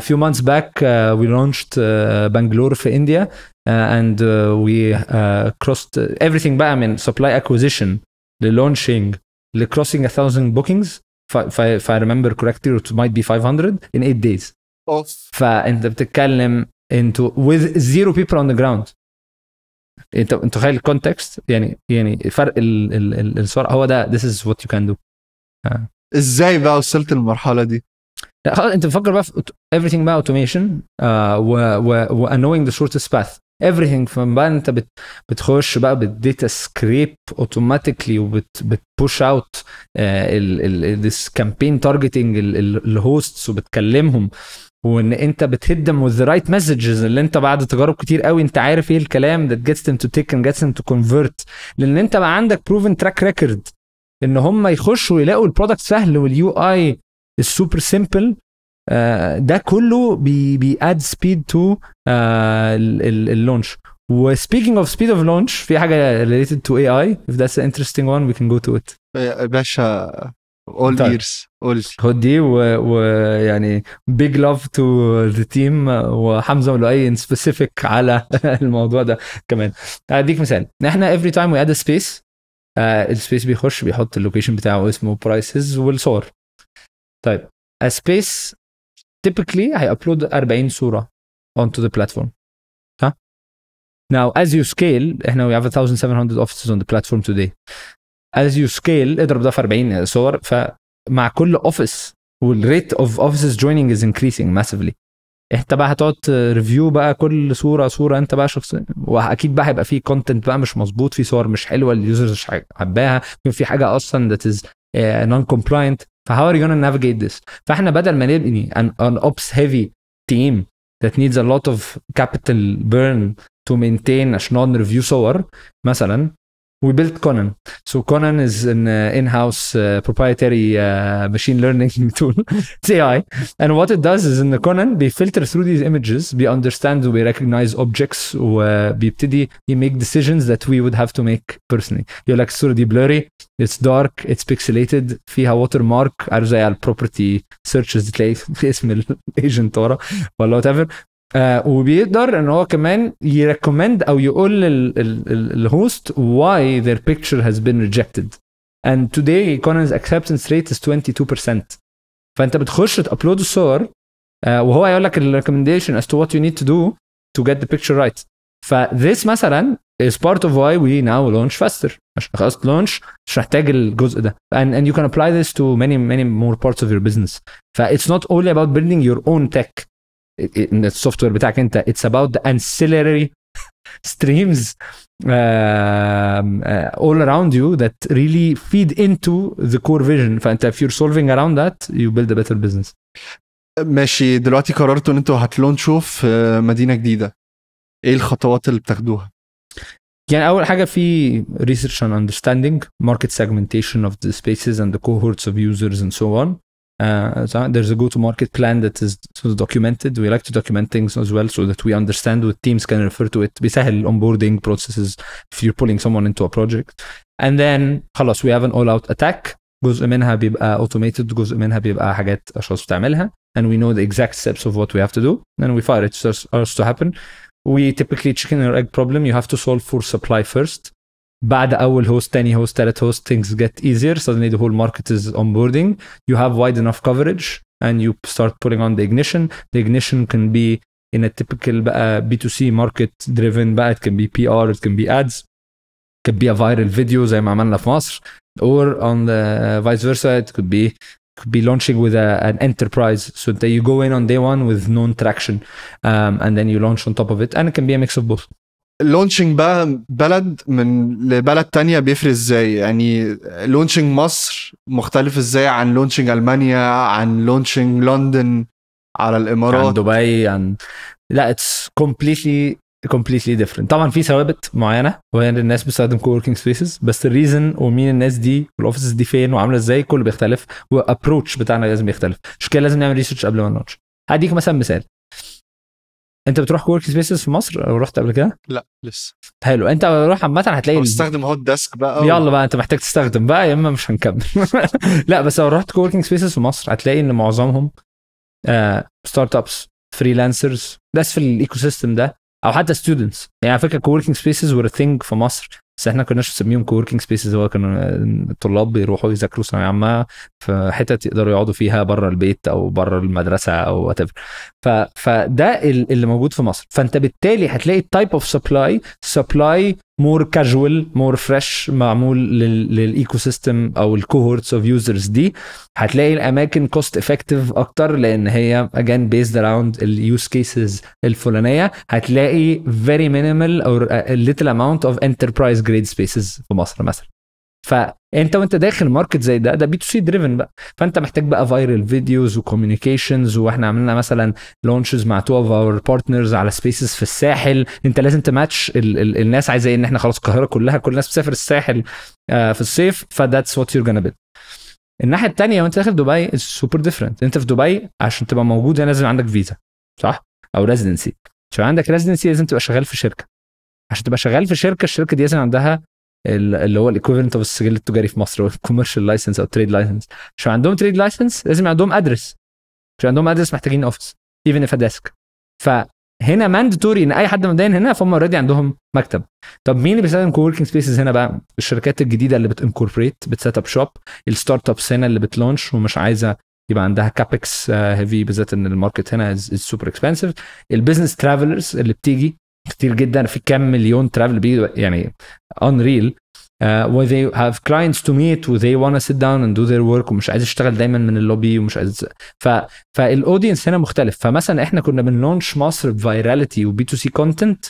فيو مانس باك وي لونشت بنجلور في انديا اند وي كروست everything بقى من سبلاي اكوزيشن للونشينج لكروسينج 1000 بوكينجز if I remember correctly it might be 500 in 8 days اوف فانت بتتكلم into with zero people on the ground انت إيه، انت تخيل الكونتكست يعني يعني فرق ال ال الصور هو ده this is what you can do آه. ازاي بقى وصلت للمرحله دي؟ لا خلاص انت بتفكر بقى في everything بقى automation uh, و و و knowing the shortest path everything بقى انت بت بتخش بقى بالديتا سكريب اوتوماتيكلي وبتبوش اوت ذس ال تارجتنج الهوستس وبتكلمهم وان انت بتهدم وذ with the right messages اللي انت بعد تجارب كتير قوي انت عارف ايه الكلام that gets them to tick and gets them to convert لان انت بقى عندك proven track record ان هم يخشوا يلاقوا البرودكت سهل واليو اي السوبر سيمبل ده كله بي بياد سبيد تو اللونش وسبيكينج اوف سبيد اوف لونش في حاجه ريليتد تو اي اي اف ذاتس an وان وي كان جو تو ات يا باشا اول ايرز اول هودي دي ويعني بيج لاف تو ذا تيم وحمزه ولؤي ان سبيسيفيك على الموضوع ده كمان اديك مثال احنا افري تايم وي اد سبيس السبيس بيخش بيحط اللوكيشن بتاعه اسمه برايسز والصور طيب سبيس هي ابلود 40 صوره تو ذا بلاتفورم Now, as you scale, you we have 1,700 offices on the platform today. از يو سكيل اضرب ده في 40 صور فمع كل اوفيس والريت اوف اوفيسز جويننج از انكريسنج ماسفلي انت بقى هتقعد ريفيو بقى كل صوره صوره انت بقى شخص واكيد بقى هيبقى في كونتنت بقى مش مظبوط في صور مش حلوه اليوزرز مش حباها في حاجه اصلا ذات از نون كومبلاينت فهاو ار يو نافيجيت ذس فاحنا بدل ما نبني ان اوبس هيفي تيم ذات نيدز ا لوت اوف كابيتال بيرن تو مينتين عشان نقعد نريفيو صور مثلا we built Conan. So Conan is an uh, in-house uh, proprietary uh, machine learning tool. it's AI, and what it does is in the Conan, they filter through these images, we understand, we recognize objects, uh, We make decisions that we would have to make personally. You're like الصورة the blurry, it's dark, it's pixelated, fiha watermark, عارف زي property searches تلاقي اسم الايجنت ورا ولا whatever. آه uh, وبيقدر ان هو كمان يريكومند او يقول للهوست why their picture has been rejected and today Conan's acceptance rate is 22% فانت بتخش تابلود الصور آه uh, وهو هيقول لك الريكومنديشن as to what you need to do to get the picture right ف this مثلا is part of why we now launch faster عشان خلاص launch مش محتاج الجزء ده and, and you can apply this to many many more parts of your business ف it's not only about building your own tech in السوفت وير بتاعك انت it's about the ancillary streams um, uh, all around you that really feed into the core vision فانت if you're solving around that you build a better business ماشي دلوقتي قررتوا ان انتوا هتلونشوا في مدينه جديده ايه الخطوات اللي بتاخدوها؟ يعني اول حاجه في research and understanding market segmentation of the spaces and the cohorts of users and so on uh, there's a go-to-market plan that is sort of documented. We like to document things as well so that we understand what teams can refer to it. hello onboarding processes if you're pulling someone into a project. And then خلاص we have an all-out attack. جزء منها بيبقى automated جزء منها بيبقى حاجات أشخاص بتعملها and we know the exact steps of what we have to do and we fire it starts, starts to happen. We typically chicken or egg problem. You have to solve for supply first بعد اول هوست تاني هوست تالت هوست things get easier suddenly the whole market is onboarding you have wide enough coverage and you start pulling on the ignition the ignition can be in a typical بقى uh, B2C market driven بقى it can be PR it can be ads it can be a viral video زي ما عملنا في مصر or on the uh, vice versa it could be could be launching with a, an enterprise so that you go in on day one with known traction um, and then you launch on top of it and it can be a mix of both لونشنج بقى بلد من لبلد تانية بيفرق ازاي يعني لونشنج مصر مختلف ازاي عن لونشنج المانيا عن لونشنج لندن على الامارات عن دبي عن لا اتس كومبليتلي كومبليتلي ديفرنت طبعا في ثوابت معينه وهي ان الناس بتستخدم كووركينج سبيسز بس الريزن ومين الناس دي والاوفيسز دي فين وعامله ازاي كله بيختلف والابروتش بتاعنا لازم يختلف عشان كده لازم نعمل ريسيرش قبل ما نلونش هديك مثلا مثال انت بتروح كورك سبيسز في مصر او رحت قبل كده؟ لا لسه حلو انت روح عامه هتلاقي استخدم هوت الديسك بقى يلا بقى انت محتاج تستخدم بقى يا اما مش هنكمل لا بس لو رحت كووركينج سبيسز في مصر هتلاقي ان معظمهم ستارت ابس فريلانسرز ناس في الايكو سيستم ده او حتى ستودنتس يعني على فكره كووركينج سبيسز ور ثينج في مصر بس احنا كناش بنسميهم كووركينج سبيسز هو كانوا الطلاب بيروحوا يذاكروا ثانويه عامه في حتت يقدروا يقعدوا فيها بره البيت او بره المدرسه او وات ف... فده اللي موجود في مصر فانت بالتالي هتلاقي التايب اوف سبلاي سبلاي مور كاجوال مور فريش معمول للايكو سيستم او الكوهورتس اوف يوزرز دي هتلاقي الاماكن كوست افكتيف اكتر لان هي اجان بيزد اراوند اليوز كيسز الفلانيه هتلاقي فيري مينيمال او ليتل اماونت اوف انتربرايز جريد سبيسز في مصر مثلا فانت وانت داخل ماركت زي ده ده بي تو سي دريفن بقى فانت محتاج بقى فايرال فيديوز وكوميونيكيشنز واحنا عملنا مثلا لونشز مع تو اوف اور بارتنرز على سبيسز في الساحل انت لازم تماتش ال- ال- الناس عايزه ايه ان احنا خلاص القاهره كلها كل الناس بتسافر الساحل آه في الصيف فذاتس وات يور جونا بيت الناحيه الثانيه وانت داخل دبي سوبر ديفرنت انت في دبي عشان تبقى موجود هنا لازم عندك فيزا صح او ريزيدنسي عشان عندك ريزيدنسي لازم تبقى شغال في شركه عشان تبقى شغال في شركه الشركه دي لازم عندها اللي هو الايكوفلنت اوف السجل التجاري في مصر الكوميرشال لايسنس او تريد لايسنس عشان عندهم تريد لايسنس لازم عندهم ادرس عشان عندهم ادرس محتاجين اوفيس ايفن اف ديسك فهنا ماندتوري ان اي حد مبدئيا هنا فهم اوريدي عندهم مكتب طب مين اللي بيستخدم كووركينج سبيسز هنا بقى الشركات الجديده اللي بتنكوربريت بتسيت اب شوب الستارت ابس هنا اللي بتلونش ومش عايزه يبقى عندها كابكس آه، هيفي بالذات ان الماركت هنا از سوبر اكسبنسيف البيزنس ترافلرز اللي بتيجي كتير جدا في كام مليون ترافل بي يعني و uh, they have clients to meet و they wanna sit down and do their work ومش عايز اشتغل دايما من اللوبي ومش عايز ف فالاودينس هنا مختلف فمثلا احنا كنا بنلونش مصر بفيراليتي وبي تو سي كونتنت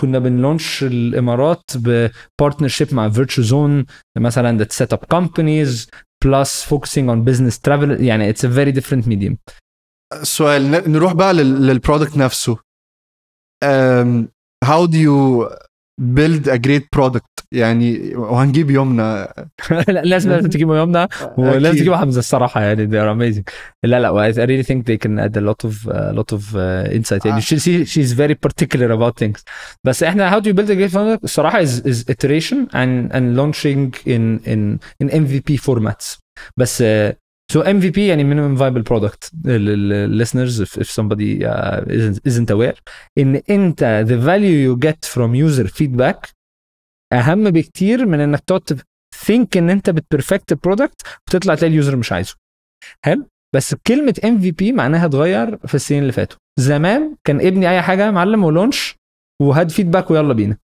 كنا بنلونش الامارات ببارتنرشيب مع فيرتشو زون مثلا ذات سيت اب كومبانيز بلس فوكسينج اون بزنس ترافل يعني اتس ا فيري ديفرنت ميديوم سؤال نروح بقى للبرودكت نفسه how do you build a great product يعني وهنجيب يومنا لازم لازم تجيبوا يومنا ولازم تجيبوا حمزه الصراحه يعني they are amazing لا لا I really think they can add a lot of a uh, lot of uh, insight يعني ah. she, she, she's very particular about things بس احنا how do you build a great product الصراحه is, is iteration and and launching in in in MVP formats بس uh, So MVP يعني minimum viable product listeners if, if somebody uh, isn't, isn't aware ان انت the value you get from user feedback اهم بكتير من انك تقعد think ان انت بتبرفكت برودكت وتطلع تلاقي اليوزر مش عايزه حلو بس كلمه ام في بي معناها اتغير في السنين اللي فاتوا زمان كان ابني اي حاجه معلم ولونش وهاد فيدباك ويلا بينا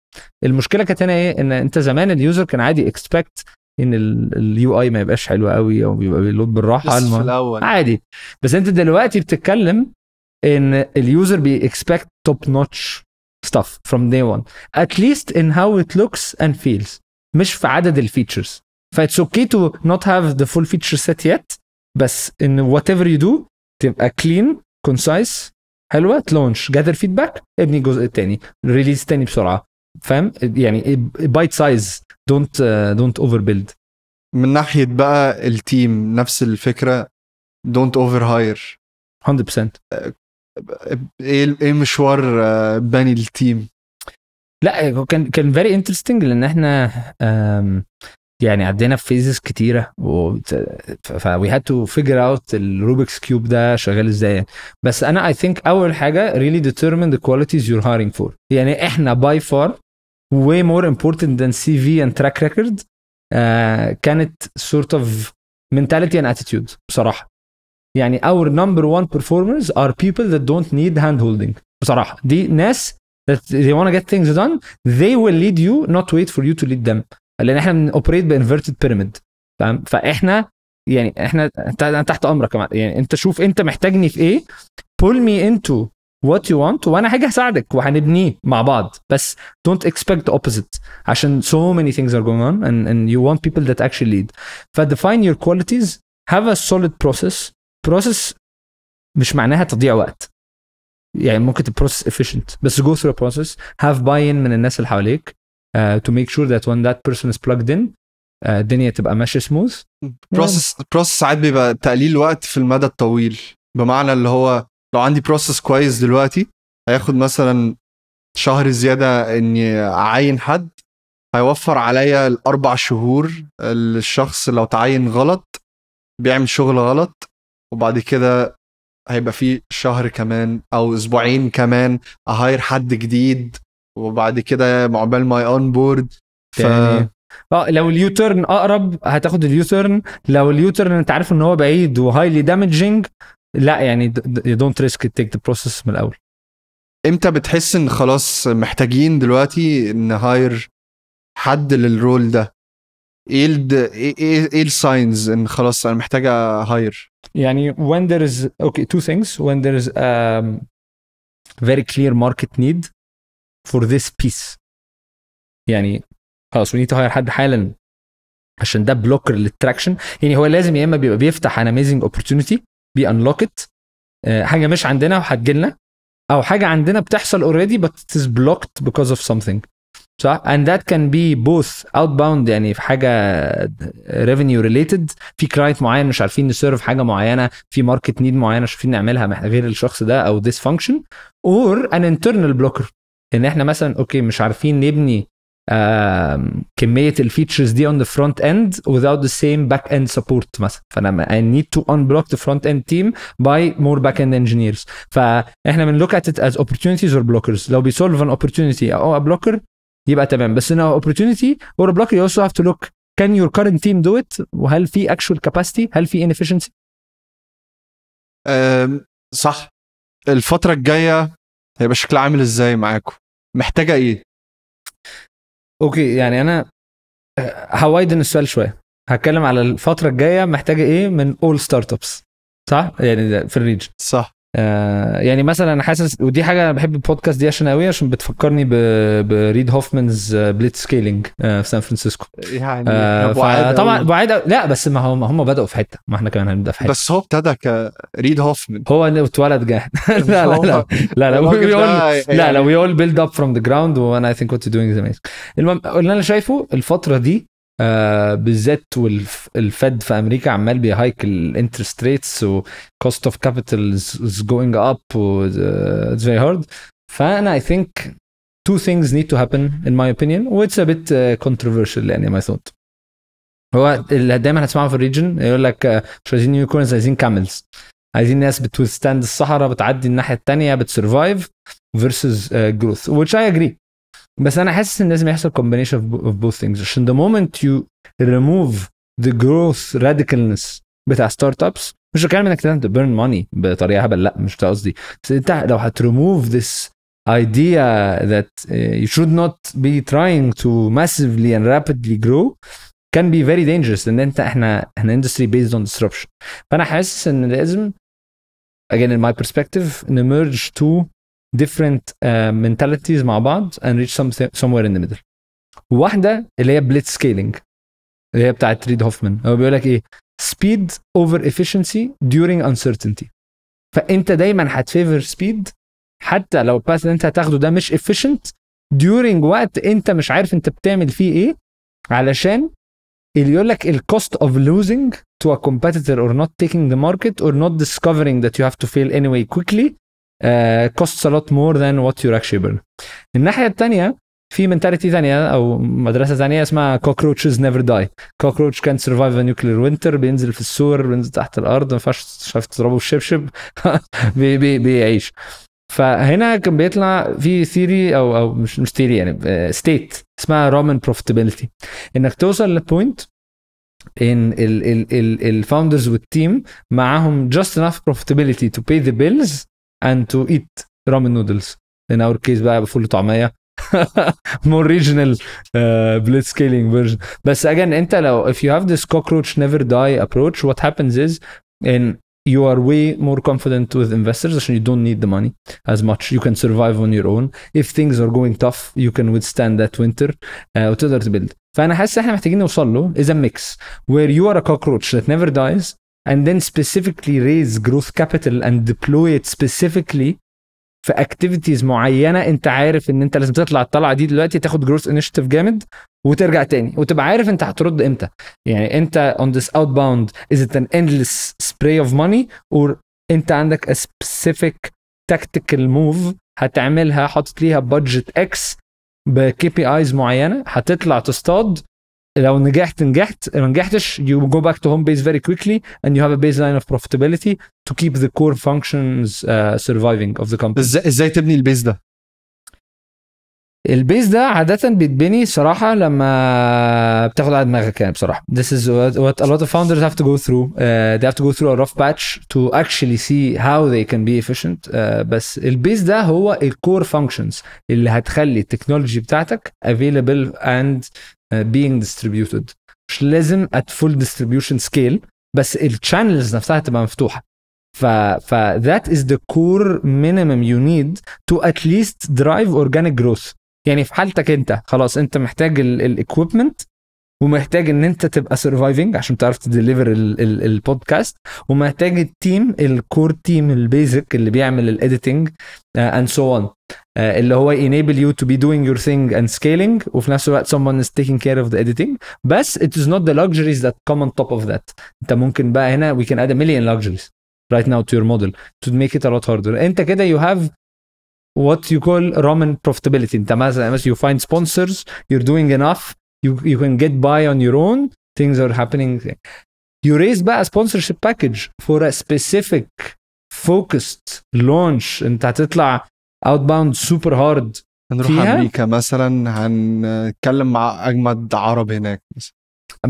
المشكله كانت هنا ايه ان انت زمان اليوزر كان عادي اكسبكت ان اليو اي ما يبقاش حلو قوي او بيبقى بيلود بالراحه بس في الاول عادي بس انت دلوقتي بتتكلم ان اليوزر بيكسبكت توب نوتش ستاف فروم داي 1 ات ليست ان هاو ات لوكس اند فيلز مش في عدد الفيتشرز فايتس اوكي تو نوت هاف ذا فول فيتشر سيت يت بس ان وات ايفر يو دو تبقى كلين كونسايس حلوه تلونش جاذر فيدباك ابني الجزء الثاني ريليز تاني بسرعه فاهم يعني بايت سايز دونت دونت اوفر بيلد من ناحيه بقى التيم نفس الفكره دونت اوفر هاير 100% ايه ايه مشوار آه، بني التيم لا كان كان فيري انترستنج لان احنا يعني عدينا في فيزز كتيره و وي هاد تو فيجر اوت الروبكس كيوب ده شغال ازاي بس انا اي ثينك اول حاجه ريلي ديتيرمن ذا كواليتيز يور هايرنج فور يعني احنا باي فار way more important than CV and track record uh, كانت sort of mentality and attitude بصراحة يعني our number one performers are people that don't need hand holding بصراحة دي ناس that they want to get things done they will lead you not wait for you to lead them لان احنا بنوبريت بانفيرتد بيراميد فاهم فاحنا يعني احنا تحت امرك يعني انت شوف انت محتاجني في ايه pull me into وات يو وانت وانا هاجي هساعدك وهنبنيه مع بعض بس دونت اكسبكت اوبوزيت عشان سو ماني ثينجز ار جوينج اون اند يو want people that actually lead فديفاين يور كواليتيز هاف ا سوليد بروسيس بروسيس مش معناها تضيع وقت يعني ممكن تبروسس efficient بس جو ثرو بروسيس هاف باي ان من الناس اللي حواليك تو uh, to make sure that when that person is plugged in uh, الدنيا تبقى ماشيه سموث بروسس بروسس ساعات بيبقى تقليل وقت في المدى الطويل بمعنى اللي هو لو عندي بروسس كويس دلوقتي هياخد مثلا شهر زياده اني اعين حد هيوفر عليا الاربع شهور الشخص لو تعين غلط بيعمل شغل غلط وبعد كده هيبقى في شهر كمان او اسبوعين كمان اهاير حد جديد وبعد كده عقبال ماي اون بورد ف... اه لو اليوتيرن اقرب هتاخد اليوتيرن لو اليوتيرن انت عارف ان هو بعيد وهايلي دامجنج لا يعني دونت ريسك تيك ذا بروسيس من الاول امتى بتحس ان خلاص محتاجين دلوقتي ان هاير حد للرول ده ايه ال ايه ايه الساينز ان خلاص انا محتاجة هاير يعني when there is okay two things when there is a very clear market need for this piece يعني خلاص we need to hire حد حالا عشان ده بلوكر للتراكشن يعني هو لازم يا اما بيبقى بيفتح an amazing opportunity بي انلوكت آه، حاجه مش عندنا وهتجي لنا او حاجه عندنا بتحصل اوريدي بس از بلوكت بيكوز اوف سمثينج صح اند ذات كان بي بوث اوت باوند يعني في حاجه ريفينيو ريليتد في كلاينت معين مش عارفين نسيرف حاجه معينه في ماركت نيد معينه مش عارفين نعملها غير الشخص ده او ديس فانكشن اور ان انترنال بلوكر ان احنا مثلا اوكي مش عارفين نبني كميه الفيتشرز دي اون ذا فرونت اند without the same back end support مثلا فانا I need to unblock the front end team by more back end engineers فاحنا look at it as opportunities or blockers لو بيسولف an opportunity او a blocker يبقى تمام بس انه opportunity or a blocker you also have to look can your current team do it وهل في actual capacity هل في inefficiency صح الفترة الجاية هيبقى شكلها عامل ازاي معاكم محتاجة ايه اوكي يعني انا آه، هوايدن السؤال شويه هتكلم على الفتره الجايه محتاجه ايه من اول ستارت ابس صح يعني في الريجن صح آه يعني مثلا انا حاسس ودي حاجه انا بحب البودكاست دي عشان قوي عشان بتفكرني بريد هوفمانز آه، بليت سكيلينج آه، في سان فرانسيسكو يعني آه طبعا بعيد لا بس ما هم هم بداوا في حته ما احنا كمان هنبدا في حته بس هو ابتدى كريد هوفمان هو اتولد جاهز لا لا لا لا لا لا اول لا لا وي اول بيلد اب فروم ذا جراوند وان اي ثينك وات يو دوينج از المهم اللي انا شايفه الفتره دي آه بالذات والفد في امريكا عمال بيهايك الانترست ريتس وكوست اوف كابيتال از جوينج اب اتس فيري هارد فانا اي ثينك تو ثينجز نيد تو هابن ان ماي اوبينيون واتس ا بيت كونتروفيرشال يعني ماي ثوت هو اللي دايما هتسمعه في الريجن يقول لك آه، مش عايزين يونيكورنز عايزين كاملز عايزين ناس بتوستاند الصحراء بتعدي الناحيه الثانيه بتسرفايف فيرسز جروث which اي اجري بس انا حاسس ان لازم يحصل كومبينيشن اوف بوث ثينجز عشان ذا مومنت يو ريموف ذا جروث راديكالنس بتاع ستارت ابس مش بتكلم انك لازم تبرن ماني بطريقه هبل لا مش ده قصدي بس انت لو هتريموف ذس idea that يو uh, you should not be trying to massively and rapidly grow can be very dangerous لان انت احنا احنا industry based on disruption فانا حاسس ان لازم again in my perspective نمرج تو different uh, mentalities مع بعض and reach some, somewhere in the middle واحده اللي هي بليت سكيلينج اللي هي بتاعت ريد هوفمان هو بيقول لك ايه speed over efficiency during uncertainty فانت دايما هتفيفر سبيد حتى لو الباث اللي انت هتاخده ده مش efficient during وقت انت مش عارف انت بتعمل فيه ايه علشان اللي يقول لك الكوست اوف لوزنج to a competitor or not taking the market or not discovering that you have to fail anyway quickly Uh, costs a lot more than what you're actually burn. الناحيه الثانيه في منتاليتي ثانيه او مدرسه ثانيه اسمها cockroaches never die cockroach can survive a nuclear winter بينزل في السور بينزل تحت الارض ما ينفعش مش عارف تضربه بالشبشب بي بي بيعيش فهنا كان بيطلع في ثيري او او مش مش ثيري يعني ستيت uh, اسمها رومان بروفيتابيلتي انك توصل لبوينت ان الفاوندرز والتيم معاهم جاست انف بروفيتابيلتي تو باي ذا بيلز and to eat ramen noodles. In our case we a full tamaya. more regional uh, blitzscaling version But again Intel. Uh, if you have this cockroach never die approach what happens is in you are way more confident with investors you don't need the money as much you can survive on your own if things are going tough you can withstand that winter uh, وتقدر تبيلد فانا حاسس احنا محتاجين نوصل له is a mix where you are a cockroach that never dies and then specifically raise growth capital and deploy it specifically في activities معينه انت عارف ان انت لازم تطلع الطلعه دي دلوقتي تاخد جروث initiative جامد وترجع تاني وتبقى عارف انت هترد امتى يعني انت on this outbound is it an endless spray of money or انت عندك a specific tactical move هتعملها حاطط ليها budget X بكي بي ايز معينه هتطلع تصطاد لو نجحت نجحت لو نجحتش you go back to home base very quickly and you have a baseline of profitability to keep the core functions uh, surviving of the company ازاي ازاي تبني البيز ده البيز ده عادة بيتبني صراحة لما بتاخد على دماغك يعني بصراحة. This is what a lot of founders have to go through. Uh, they have to go through a rough patch to actually see how they can be efficient. Uh, بس البيز ده هو الكور فانكشنز اللي هتخلي التكنولوجي بتاعتك available and uh, being distributed. مش لازم at full distribution scale بس الشانلز نفسها تبقى مفتوحة. ف ف that is the core minimum you need to at least drive organic growth يعني في حالتك انت خلاص انت محتاج الاكويبمنت ومحتاج ان انت تبقى سرفايفنج عشان تعرف تدليفر البودكاست ومحتاج التيم الكور تيم البيزك اللي بيعمل الايديتنج اند سو اون اللي هو انيبل يو تو بي دوينج يور ثينج اند سكيلينج وفي نفس الوقت سمون از تيكينج كير اوف ذا ايديتنج بس ات از نوت ذا luxuries ذات كوم اون توب اوف ذات انت ممكن بقى هنا وي كان اد مليون luxuries رايت ناو to your model to make it a lot harder انت كده يو هاف what you call ramen profitability انت مثلا you find sponsors you're doing enough you, you can get by on your own things are happening you raise بقى sponsorship package for a specific focused launch انت هتطلع outbound super hard هنروح فيها. امريكا مثلا هنتكلم مع اجمد عرب هناك مثلا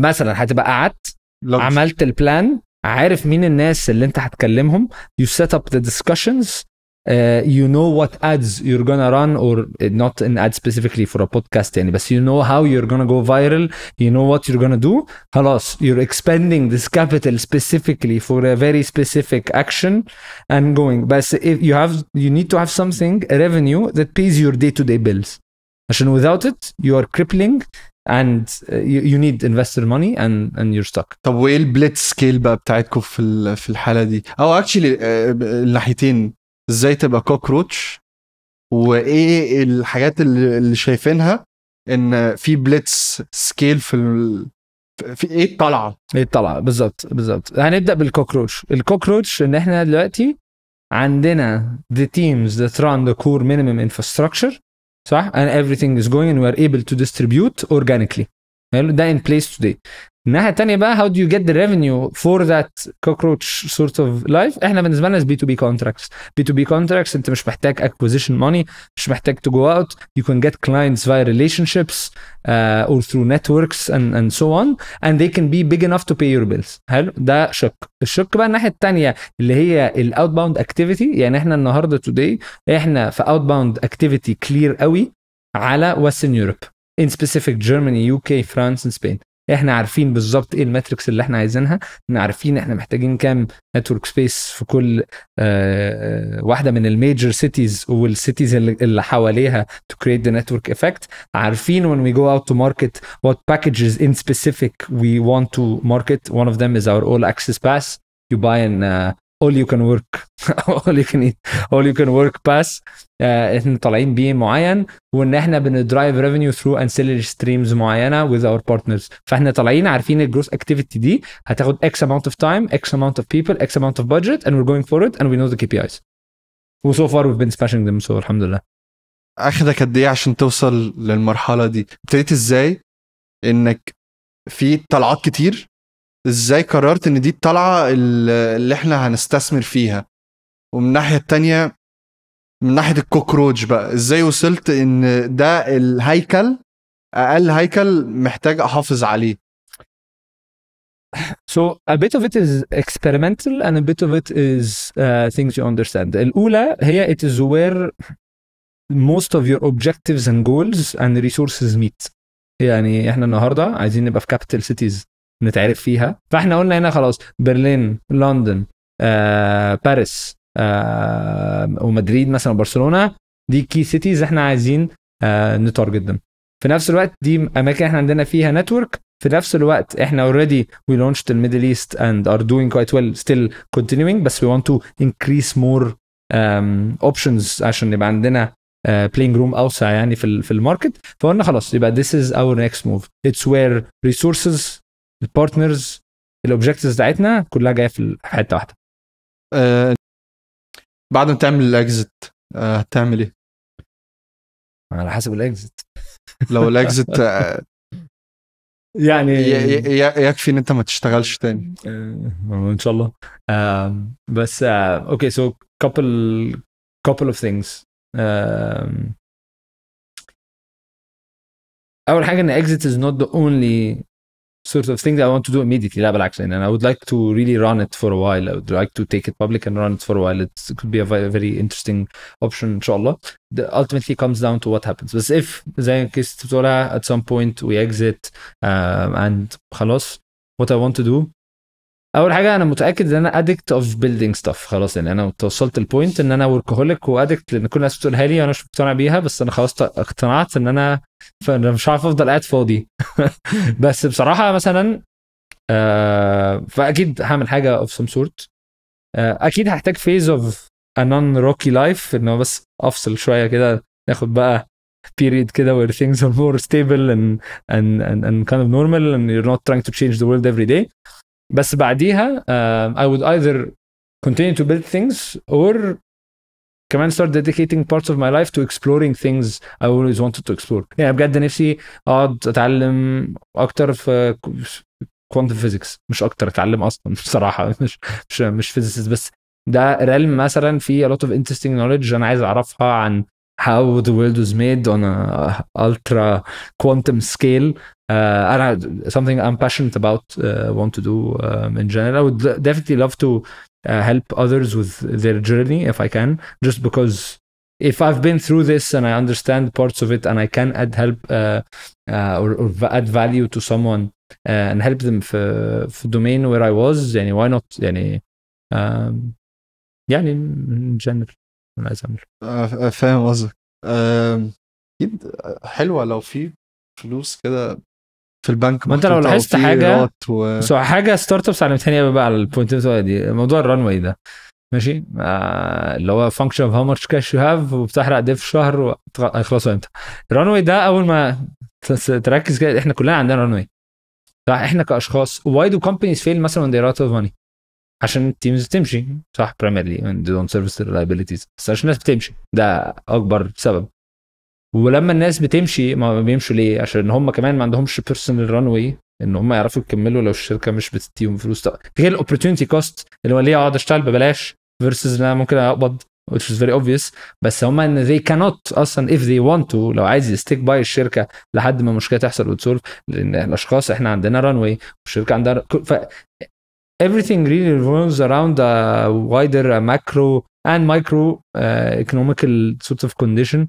مثلا هتبقى قعدت عملت البلان عارف مين الناس اللي انت هتكلمهم you set up the discussions uh, you know what ads you're gonna run or uh, not an ad specifically for a podcast any. But you know how you're gonna go viral you know what you're gonna do Halos, you're expending this capital specifically for a very specific action and going But if you have you need to have something a revenue that pays your day to day bills and without it you are crippling and uh, you, you need investor money and and you're stuck طب وايه البليت سكيل بقى بتاعتكم في في الحاله دي او اكشلي الناحيتين ازاي تبقى كوكروتش وايه الحاجات اللي شايفينها ان في بليتس سكيل في ال... في ايه الطلعه ايه الطلعه بالظبط بالظبط هنبدا بالكوكروتش الكوكروتش ان احنا دلوقتي عندنا the teams that run the core minimum infrastructure صح and everything is going and we are able to distribute organically ده in place today الناحيه الثانيه بقى هاو دو يو جيت ذا ريفينيو فور ذات كوكروتش سورت اوف لايف احنا بالنسبه لنا بي تو بي كونتراكتس بي تو بي كونتراكتس انت مش محتاج اكوزيشن ماني مش محتاج تو جو اوت يو كان جيت كلاينتس فاي ريليشن شيبس اور ثرو نتوركس اند اند سو اون اند ذي كان بي بيج انف تو باي يور بيلز حلو ده شق الشق بقى الناحيه الثانيه اللي هي الاوت باوند اكتيفيتي يعني احنا النهارده توداي احنا في اوت باوند اكتيفيتي كلير قوي على ويسترن يوروب in specific Germany, UK, France, and Spain. احنا عارفين بالظبط ايه الماتريكس اللي احنا عايزينها احنا عارفين احنا محتاجين كام نتورك سبيس في كل آه، آه، واحده من الميجر سيتيز والسيتيز اللي حواليها تو كريت ذا نتورك افكت عارفين when we go out to market what packages in specific we want to market one of them is our all access pass you buy an uh, all you can work all you can eat all you can work pass uh, احنا طالعين بيه معين وان احنا بندرايف ريفينيو ثرو انسيلري ستريمز معينه with our partners فاحنا طالعين عارفين الجروس اكتيفيتي دي هتاخد اكس amount of time x amount of اوف بادجت amount of budget and we're going for it and we know the KPIs وسو فار وي بين smashing ذم سو الحمد لله اخذك قد ايه عشان توصل للمرحله دي ابتديت ازاي انك في طلعات كتير ازاي قررت ان دي الطلعه اللي احنا هنستثمر فيها ومن الناحيه التانية من ناحيه الكوكروج بقى ازاي وصلت ان ده الهيكل اقل هيكل محتاج احافظ عليه So a bit of it is experimental and a bit of it is uh, things you understand. الأولى هي it is where most of your objectives and goals and resources meet. يعني احنا النهارده عايزين نبقى في capital cities نتعرف فيها فاحنا قلنا هنا خلاص برلين لندن آه، باريس آه، ومدريد مثلا وبرشلونه دي كي سيتيز احنا عايزين آه، نتارجت دم في نفس الوقت دي اماكن احنا عندنا فيها نتورك في نفس الوقت احنا اوريدي وي لونشت الميدل ايست اند ار دوينج كويت ويل ستيل كونتينيوينج بس وي want تو انكريس مور اوبشنز عشان يبقى عندنا uh, آه، روم اوسع يعني في في الماركت فقلنا خلاص يبقى ذيس از اور next موف اتس وير ريسورسز البارتنرز الاوبجكتيفز بتاعتنا كلها جايه في حته واحده آه، بعد ما تعمل الاكزت آه، هتعمل ايه؟ على حسب الاكزت لو الاكزت آه، يعني يكفي ان انت ما تشتغلش تاني ان شاء الله بس اوكي سو كابل كابل اوف ثينجز اول حاجه ان اكزت از نوت ذا اونلي sort of thing that I want to do immediately. level action. and I would like to really run it for a while. I would like to take it public and run it for a while. It's, it could be a very, very interesting option inshallah. The, ultimately comes down to what happens. But if at some point we exit um, and خلاص what I want to do اول حاجه انا متاكد ان انا ادكت اوف بيلدينج ستاف خلاص يعني انا توصلت البوينت ان انا وركهوليك وادكت لان كل الناس بتقولها لي وانا مش مقتنع بيها بس انا خلاص اقتنعت ان انا فانا مش عارف افضل قاعد فاضي بس بصراحه مثلا آه فاكيد هعمل حاجه اوف سم سورت اكيد هحتاج فيز اوف انون روكي لايف ان هو بس افصل شويه كده ناخد بقى period كده where things are more stable and and and, and kind of normal and you're not trying to change the world every day بس بعديها uh, I would either continue to build things or كمان start dedicating parts of my life to exploring things I always wanted to explore يعني بجد نفسي اقعد اتعلم اكتر في كوانتم فيزيكس مش اكتر اتعلم اصلا بصراحه مش مش مش فيزيكس بس ده ريلم مثلا فيه a lot of interesting knowledge انا عايز اعرفها عن how the world was made on a ultra quantum scale uh, and I, something I'm passionate about, uh, want to do um, in general. I would definitely love to uh, help others with their journey if I can, just because if I've been through this and I understand parts of it and I can add help uh, uh, or, or, add value to someone uh, and help them for, for domain where I was, why not? يعني, um, yeah, in general. انا عايز اعمله فاهم قصدك اكيد آه، حلوه لو في فلوس كده في البنك ما انت لو لاحظت حاجه و... حاجه ستارت ابس علمتني بقى على البوينت دي موضوع الران واي ده ماشي آه اللي هو فانكشن اوف هاو ماتش كاش يو هاف وبتحرق ده في شهر هيخلصوا امتى الران واي ده اول ما تركز كده احنا كلنا عندنا ران واي صح احنا كاشخاص واي دو كومبانيز فيل مثلا when they run out عشان التيمز تمشي صح برايمرلي دونت سيرفيس لايبيليتيز بس عشان الناس بتمشي ده اكبر سبب ولما الناس بتمشي ما بيمشوا ليه عشان هم كمان ما عندهمش بيرسونال ران واي ان هم يعرفوا يكملوا لو الشركه مش بتديهم فلوس هي الاوبورتيونتي كوست اللي هو ليه اقعد اشتغل ببلاش فيرسز ان انا ممكن اقبض which is very obvious بس هم ان they cannot اصلا if they want to لو عايز يستيك باي الشركه لحد ما المشكله تحصل وتسولف لان الاشخاص احنا عندنا ران واي والشركه عندها ف everything really revolves around a wider macro and micro uh, economical sort of condition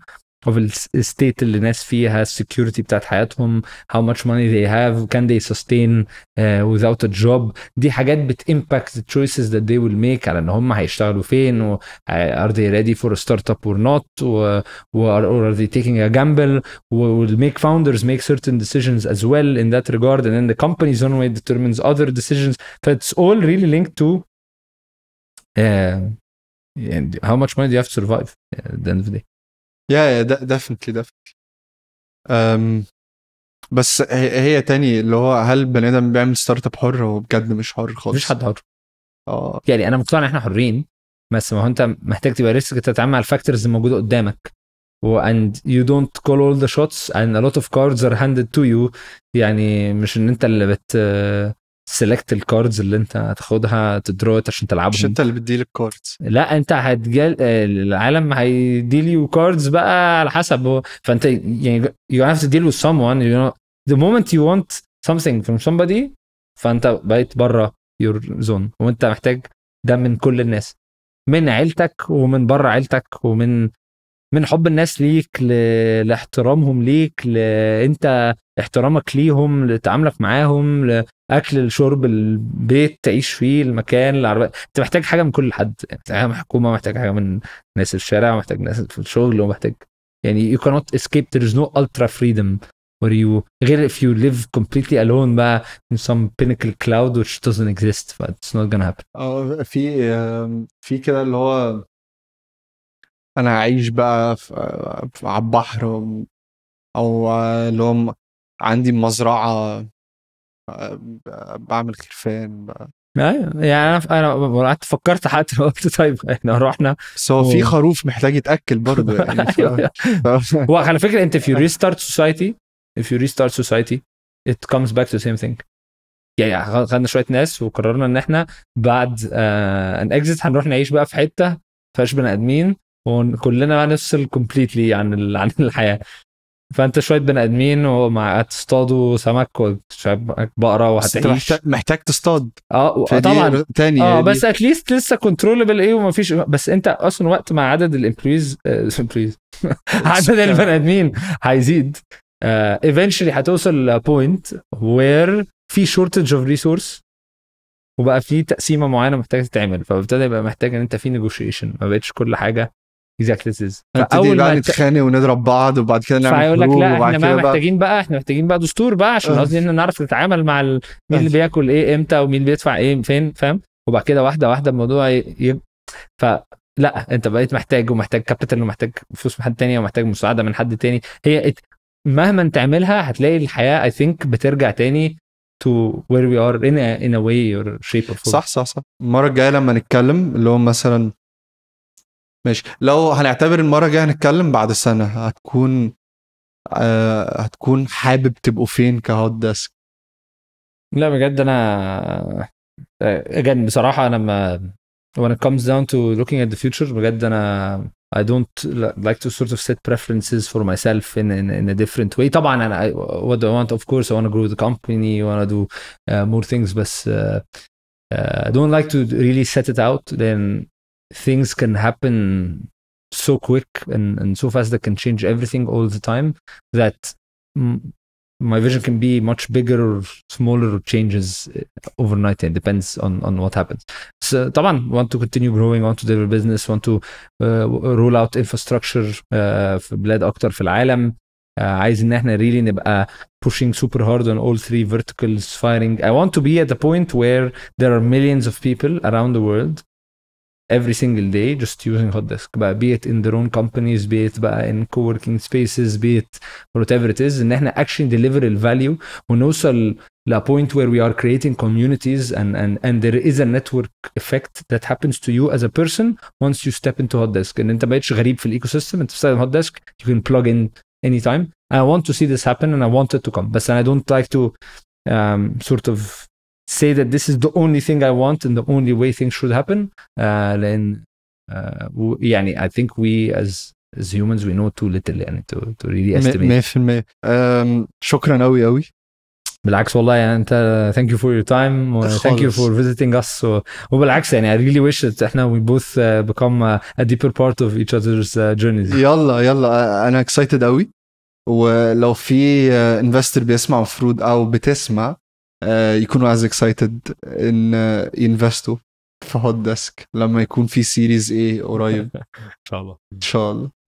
of الستيت اللي الناس فيها السكيورتي بتاعت حياتهم how much money they have can they sustain uh, without a job دي حاجات impact the choices that they will make على ان هم هيشتغلوا فين و are they ready for a startup or not و, are, or are they taking a gamble will make founders make certain decisions as well in that regard and then the company's own way determines other decisions it's all really linked to uh, and how much money do you have to survive at the end of the day يا يا ديفنتلي ديفنتلي بس هي, هي تاني اللي هو هل بني ادم بيعمل ستارت اب حر هو بجد مش حر خالص مفيش حد حر اه يعني انا مقتنع ان احنا حرين بس ما هو انت محتاج تبقى ريسك تتعامل مع الفاكتورز الموجوده قدامك and you don't call all the shots and a lot of cards are handed to you يعني مش ان انت اللي بت سيلكت الكاردز اللي انت هتاخدها تدروت عشان تلعبهم مش انت اللي بتديل الكاردز لا انت هتجل العالم هيديل كاردز بقى على حسب هو فانت يعني يو هاف تو ديل with وان يو نو ذا مومنت يو want سمثينج فروم somebody فانت بقيت بره يور زون وانت محتاج ده من كل الناس من عيلتك ومن بره عيلتك ومن من حب الناس ليك ل... لاحترامهم ليك ل... انت احترامك ليهم لتعاملك معاهم ل... اكل الشرب البيت تعيش فيه المكان العربيه انت محتاج حاجه من كل حد محتاج حكومه محتاج حاجه من ناس في الشارع محتاج ناس في الشغل ومحتاج يعني you cannot escape there is no ultra freedom where you غير if you live completely alone بقى in some pinnacle cloud which doesn't exist but it's not gonna happen اه في في كده اللي هو انا هعيش بقى على البحر او اللي هو عندي مزرعه بعمل خرفان ايوه يعني انا انا قعدت فكرت حتى قلت طيب احنا رحنا بس هو في خروف محتاج يتاكل برضه يعني أيوة. هو على فكره انت في ريستارت سوسايتي society if you restart society it comes back to the same thing يعني خدنا شويه ناس وقررنا ان احنا بعد ان آه اكزيت هنروح نعيش بقى في حته ما فيهاش بني ادمين وكلنا بقى نفصل كومبليتلي عن عن الحياه فانت شويه بني ادمين ومع هتصطادوا سمك وشبك بقره وهتعيش محتاج, محتاج تصطاد اه طبعا تاني اه بس اتليست لسه كنترولبل ايه ومفيش بس انت اصلا وقت مع عدد الامبلويز امبلويز آه، عدد البني ادمين هيزيد ايفينشولي آه، uh, هتوصل لبوينت وير في شورتج اوف ريسورس وبقى في تقسيمه معينه محتاجه تتعمل فابتدى يبقى محتاج ان انت في نيجوشيشن ما بقتش كل حاجه اكزاكتلي exactly فاول اول بقى نتخانق ونضرب بعض وبعد كده نعمل فيقول لك لا احنا ما محتاجين بقى... بقى احنا محتاجين بقى دستور بقى عشان آه. قصدي ان نعرف نتعامل مع ال... مين اللي بياكل ايه امتى ومين بيدفع ايه فين فاهم وبعد كده واحده واحده الموضوع ي... ف لا انت بقيت محتاج ومحتاج كابيتال ومحتاج فلوس من حد تاني ومحتاج مساعده من حد تاني هي ات... مهما تعملها هتلاقي الحياه اي ثينك بترجع تاني to where we are in a, in a way or shape or form. صح صح صح المره الجايه لما نتكلم اللي هو مثلا ماشي لو هنعتبر المره الجايه هنتكلم بعد سنه هتكون آه هتكون حابب تبقوا فين كهوت ديسك لا بجد انا اجن بصراحه انا ما when it comes down to looking at the future بجد انا I don't like to sort of set preferences for myself in in, in a different way طبعا انا I, what do I want of course I want to grow the company I want to do uh, more things بس uh, uh, I don't like to really set it out then things can happen so quick and, and so fast that can change everything all the time that m- my vision can be much bigger or smaller or changes eh, overnight It depends on, on what happens so طبعا want to continue growing want to develop business want to uh, roll out infrastructure for blood actor for the عايز ان احنا really نبقى uh, pushing super hard on all three verticals firing I want to be at the point where there are millions of people around the world every single day just using hot desk بقى be it in their own companies be it بقى in co-working spaces be it whatever it is ان احنا actually deliver الفاليو ونوصل ل point where we are creating communities and and and there is a network effect that happens to you as a person once you step into hot desk ان انت بقتش غريب في الايكو سيستم انت بتستخدم hot desk you can plug in anytime I want to see this happen and I want it to come بس then I don't like to um, sort of say that this is the only thing I want and the only way things should happen uh, لأن uh, يعني I think we as as humans we know too little يعني to, to really estimate 100% um, شكرا قوي قوي بالعكس والله يعني انت thank you for your time thank you for visiting us so, وبالعكس يعني I really wish that احنا we both become a deeper part of each other's journeys يلا يلا انا excited قوي ولو في انفستر بيسمع مفروض او بتسمع آه، يكونوا از اكسايتد ان ينفستوا في هوت ديسك لما يكون في سيريز ايه قريب ان شاء الله ان شاء الله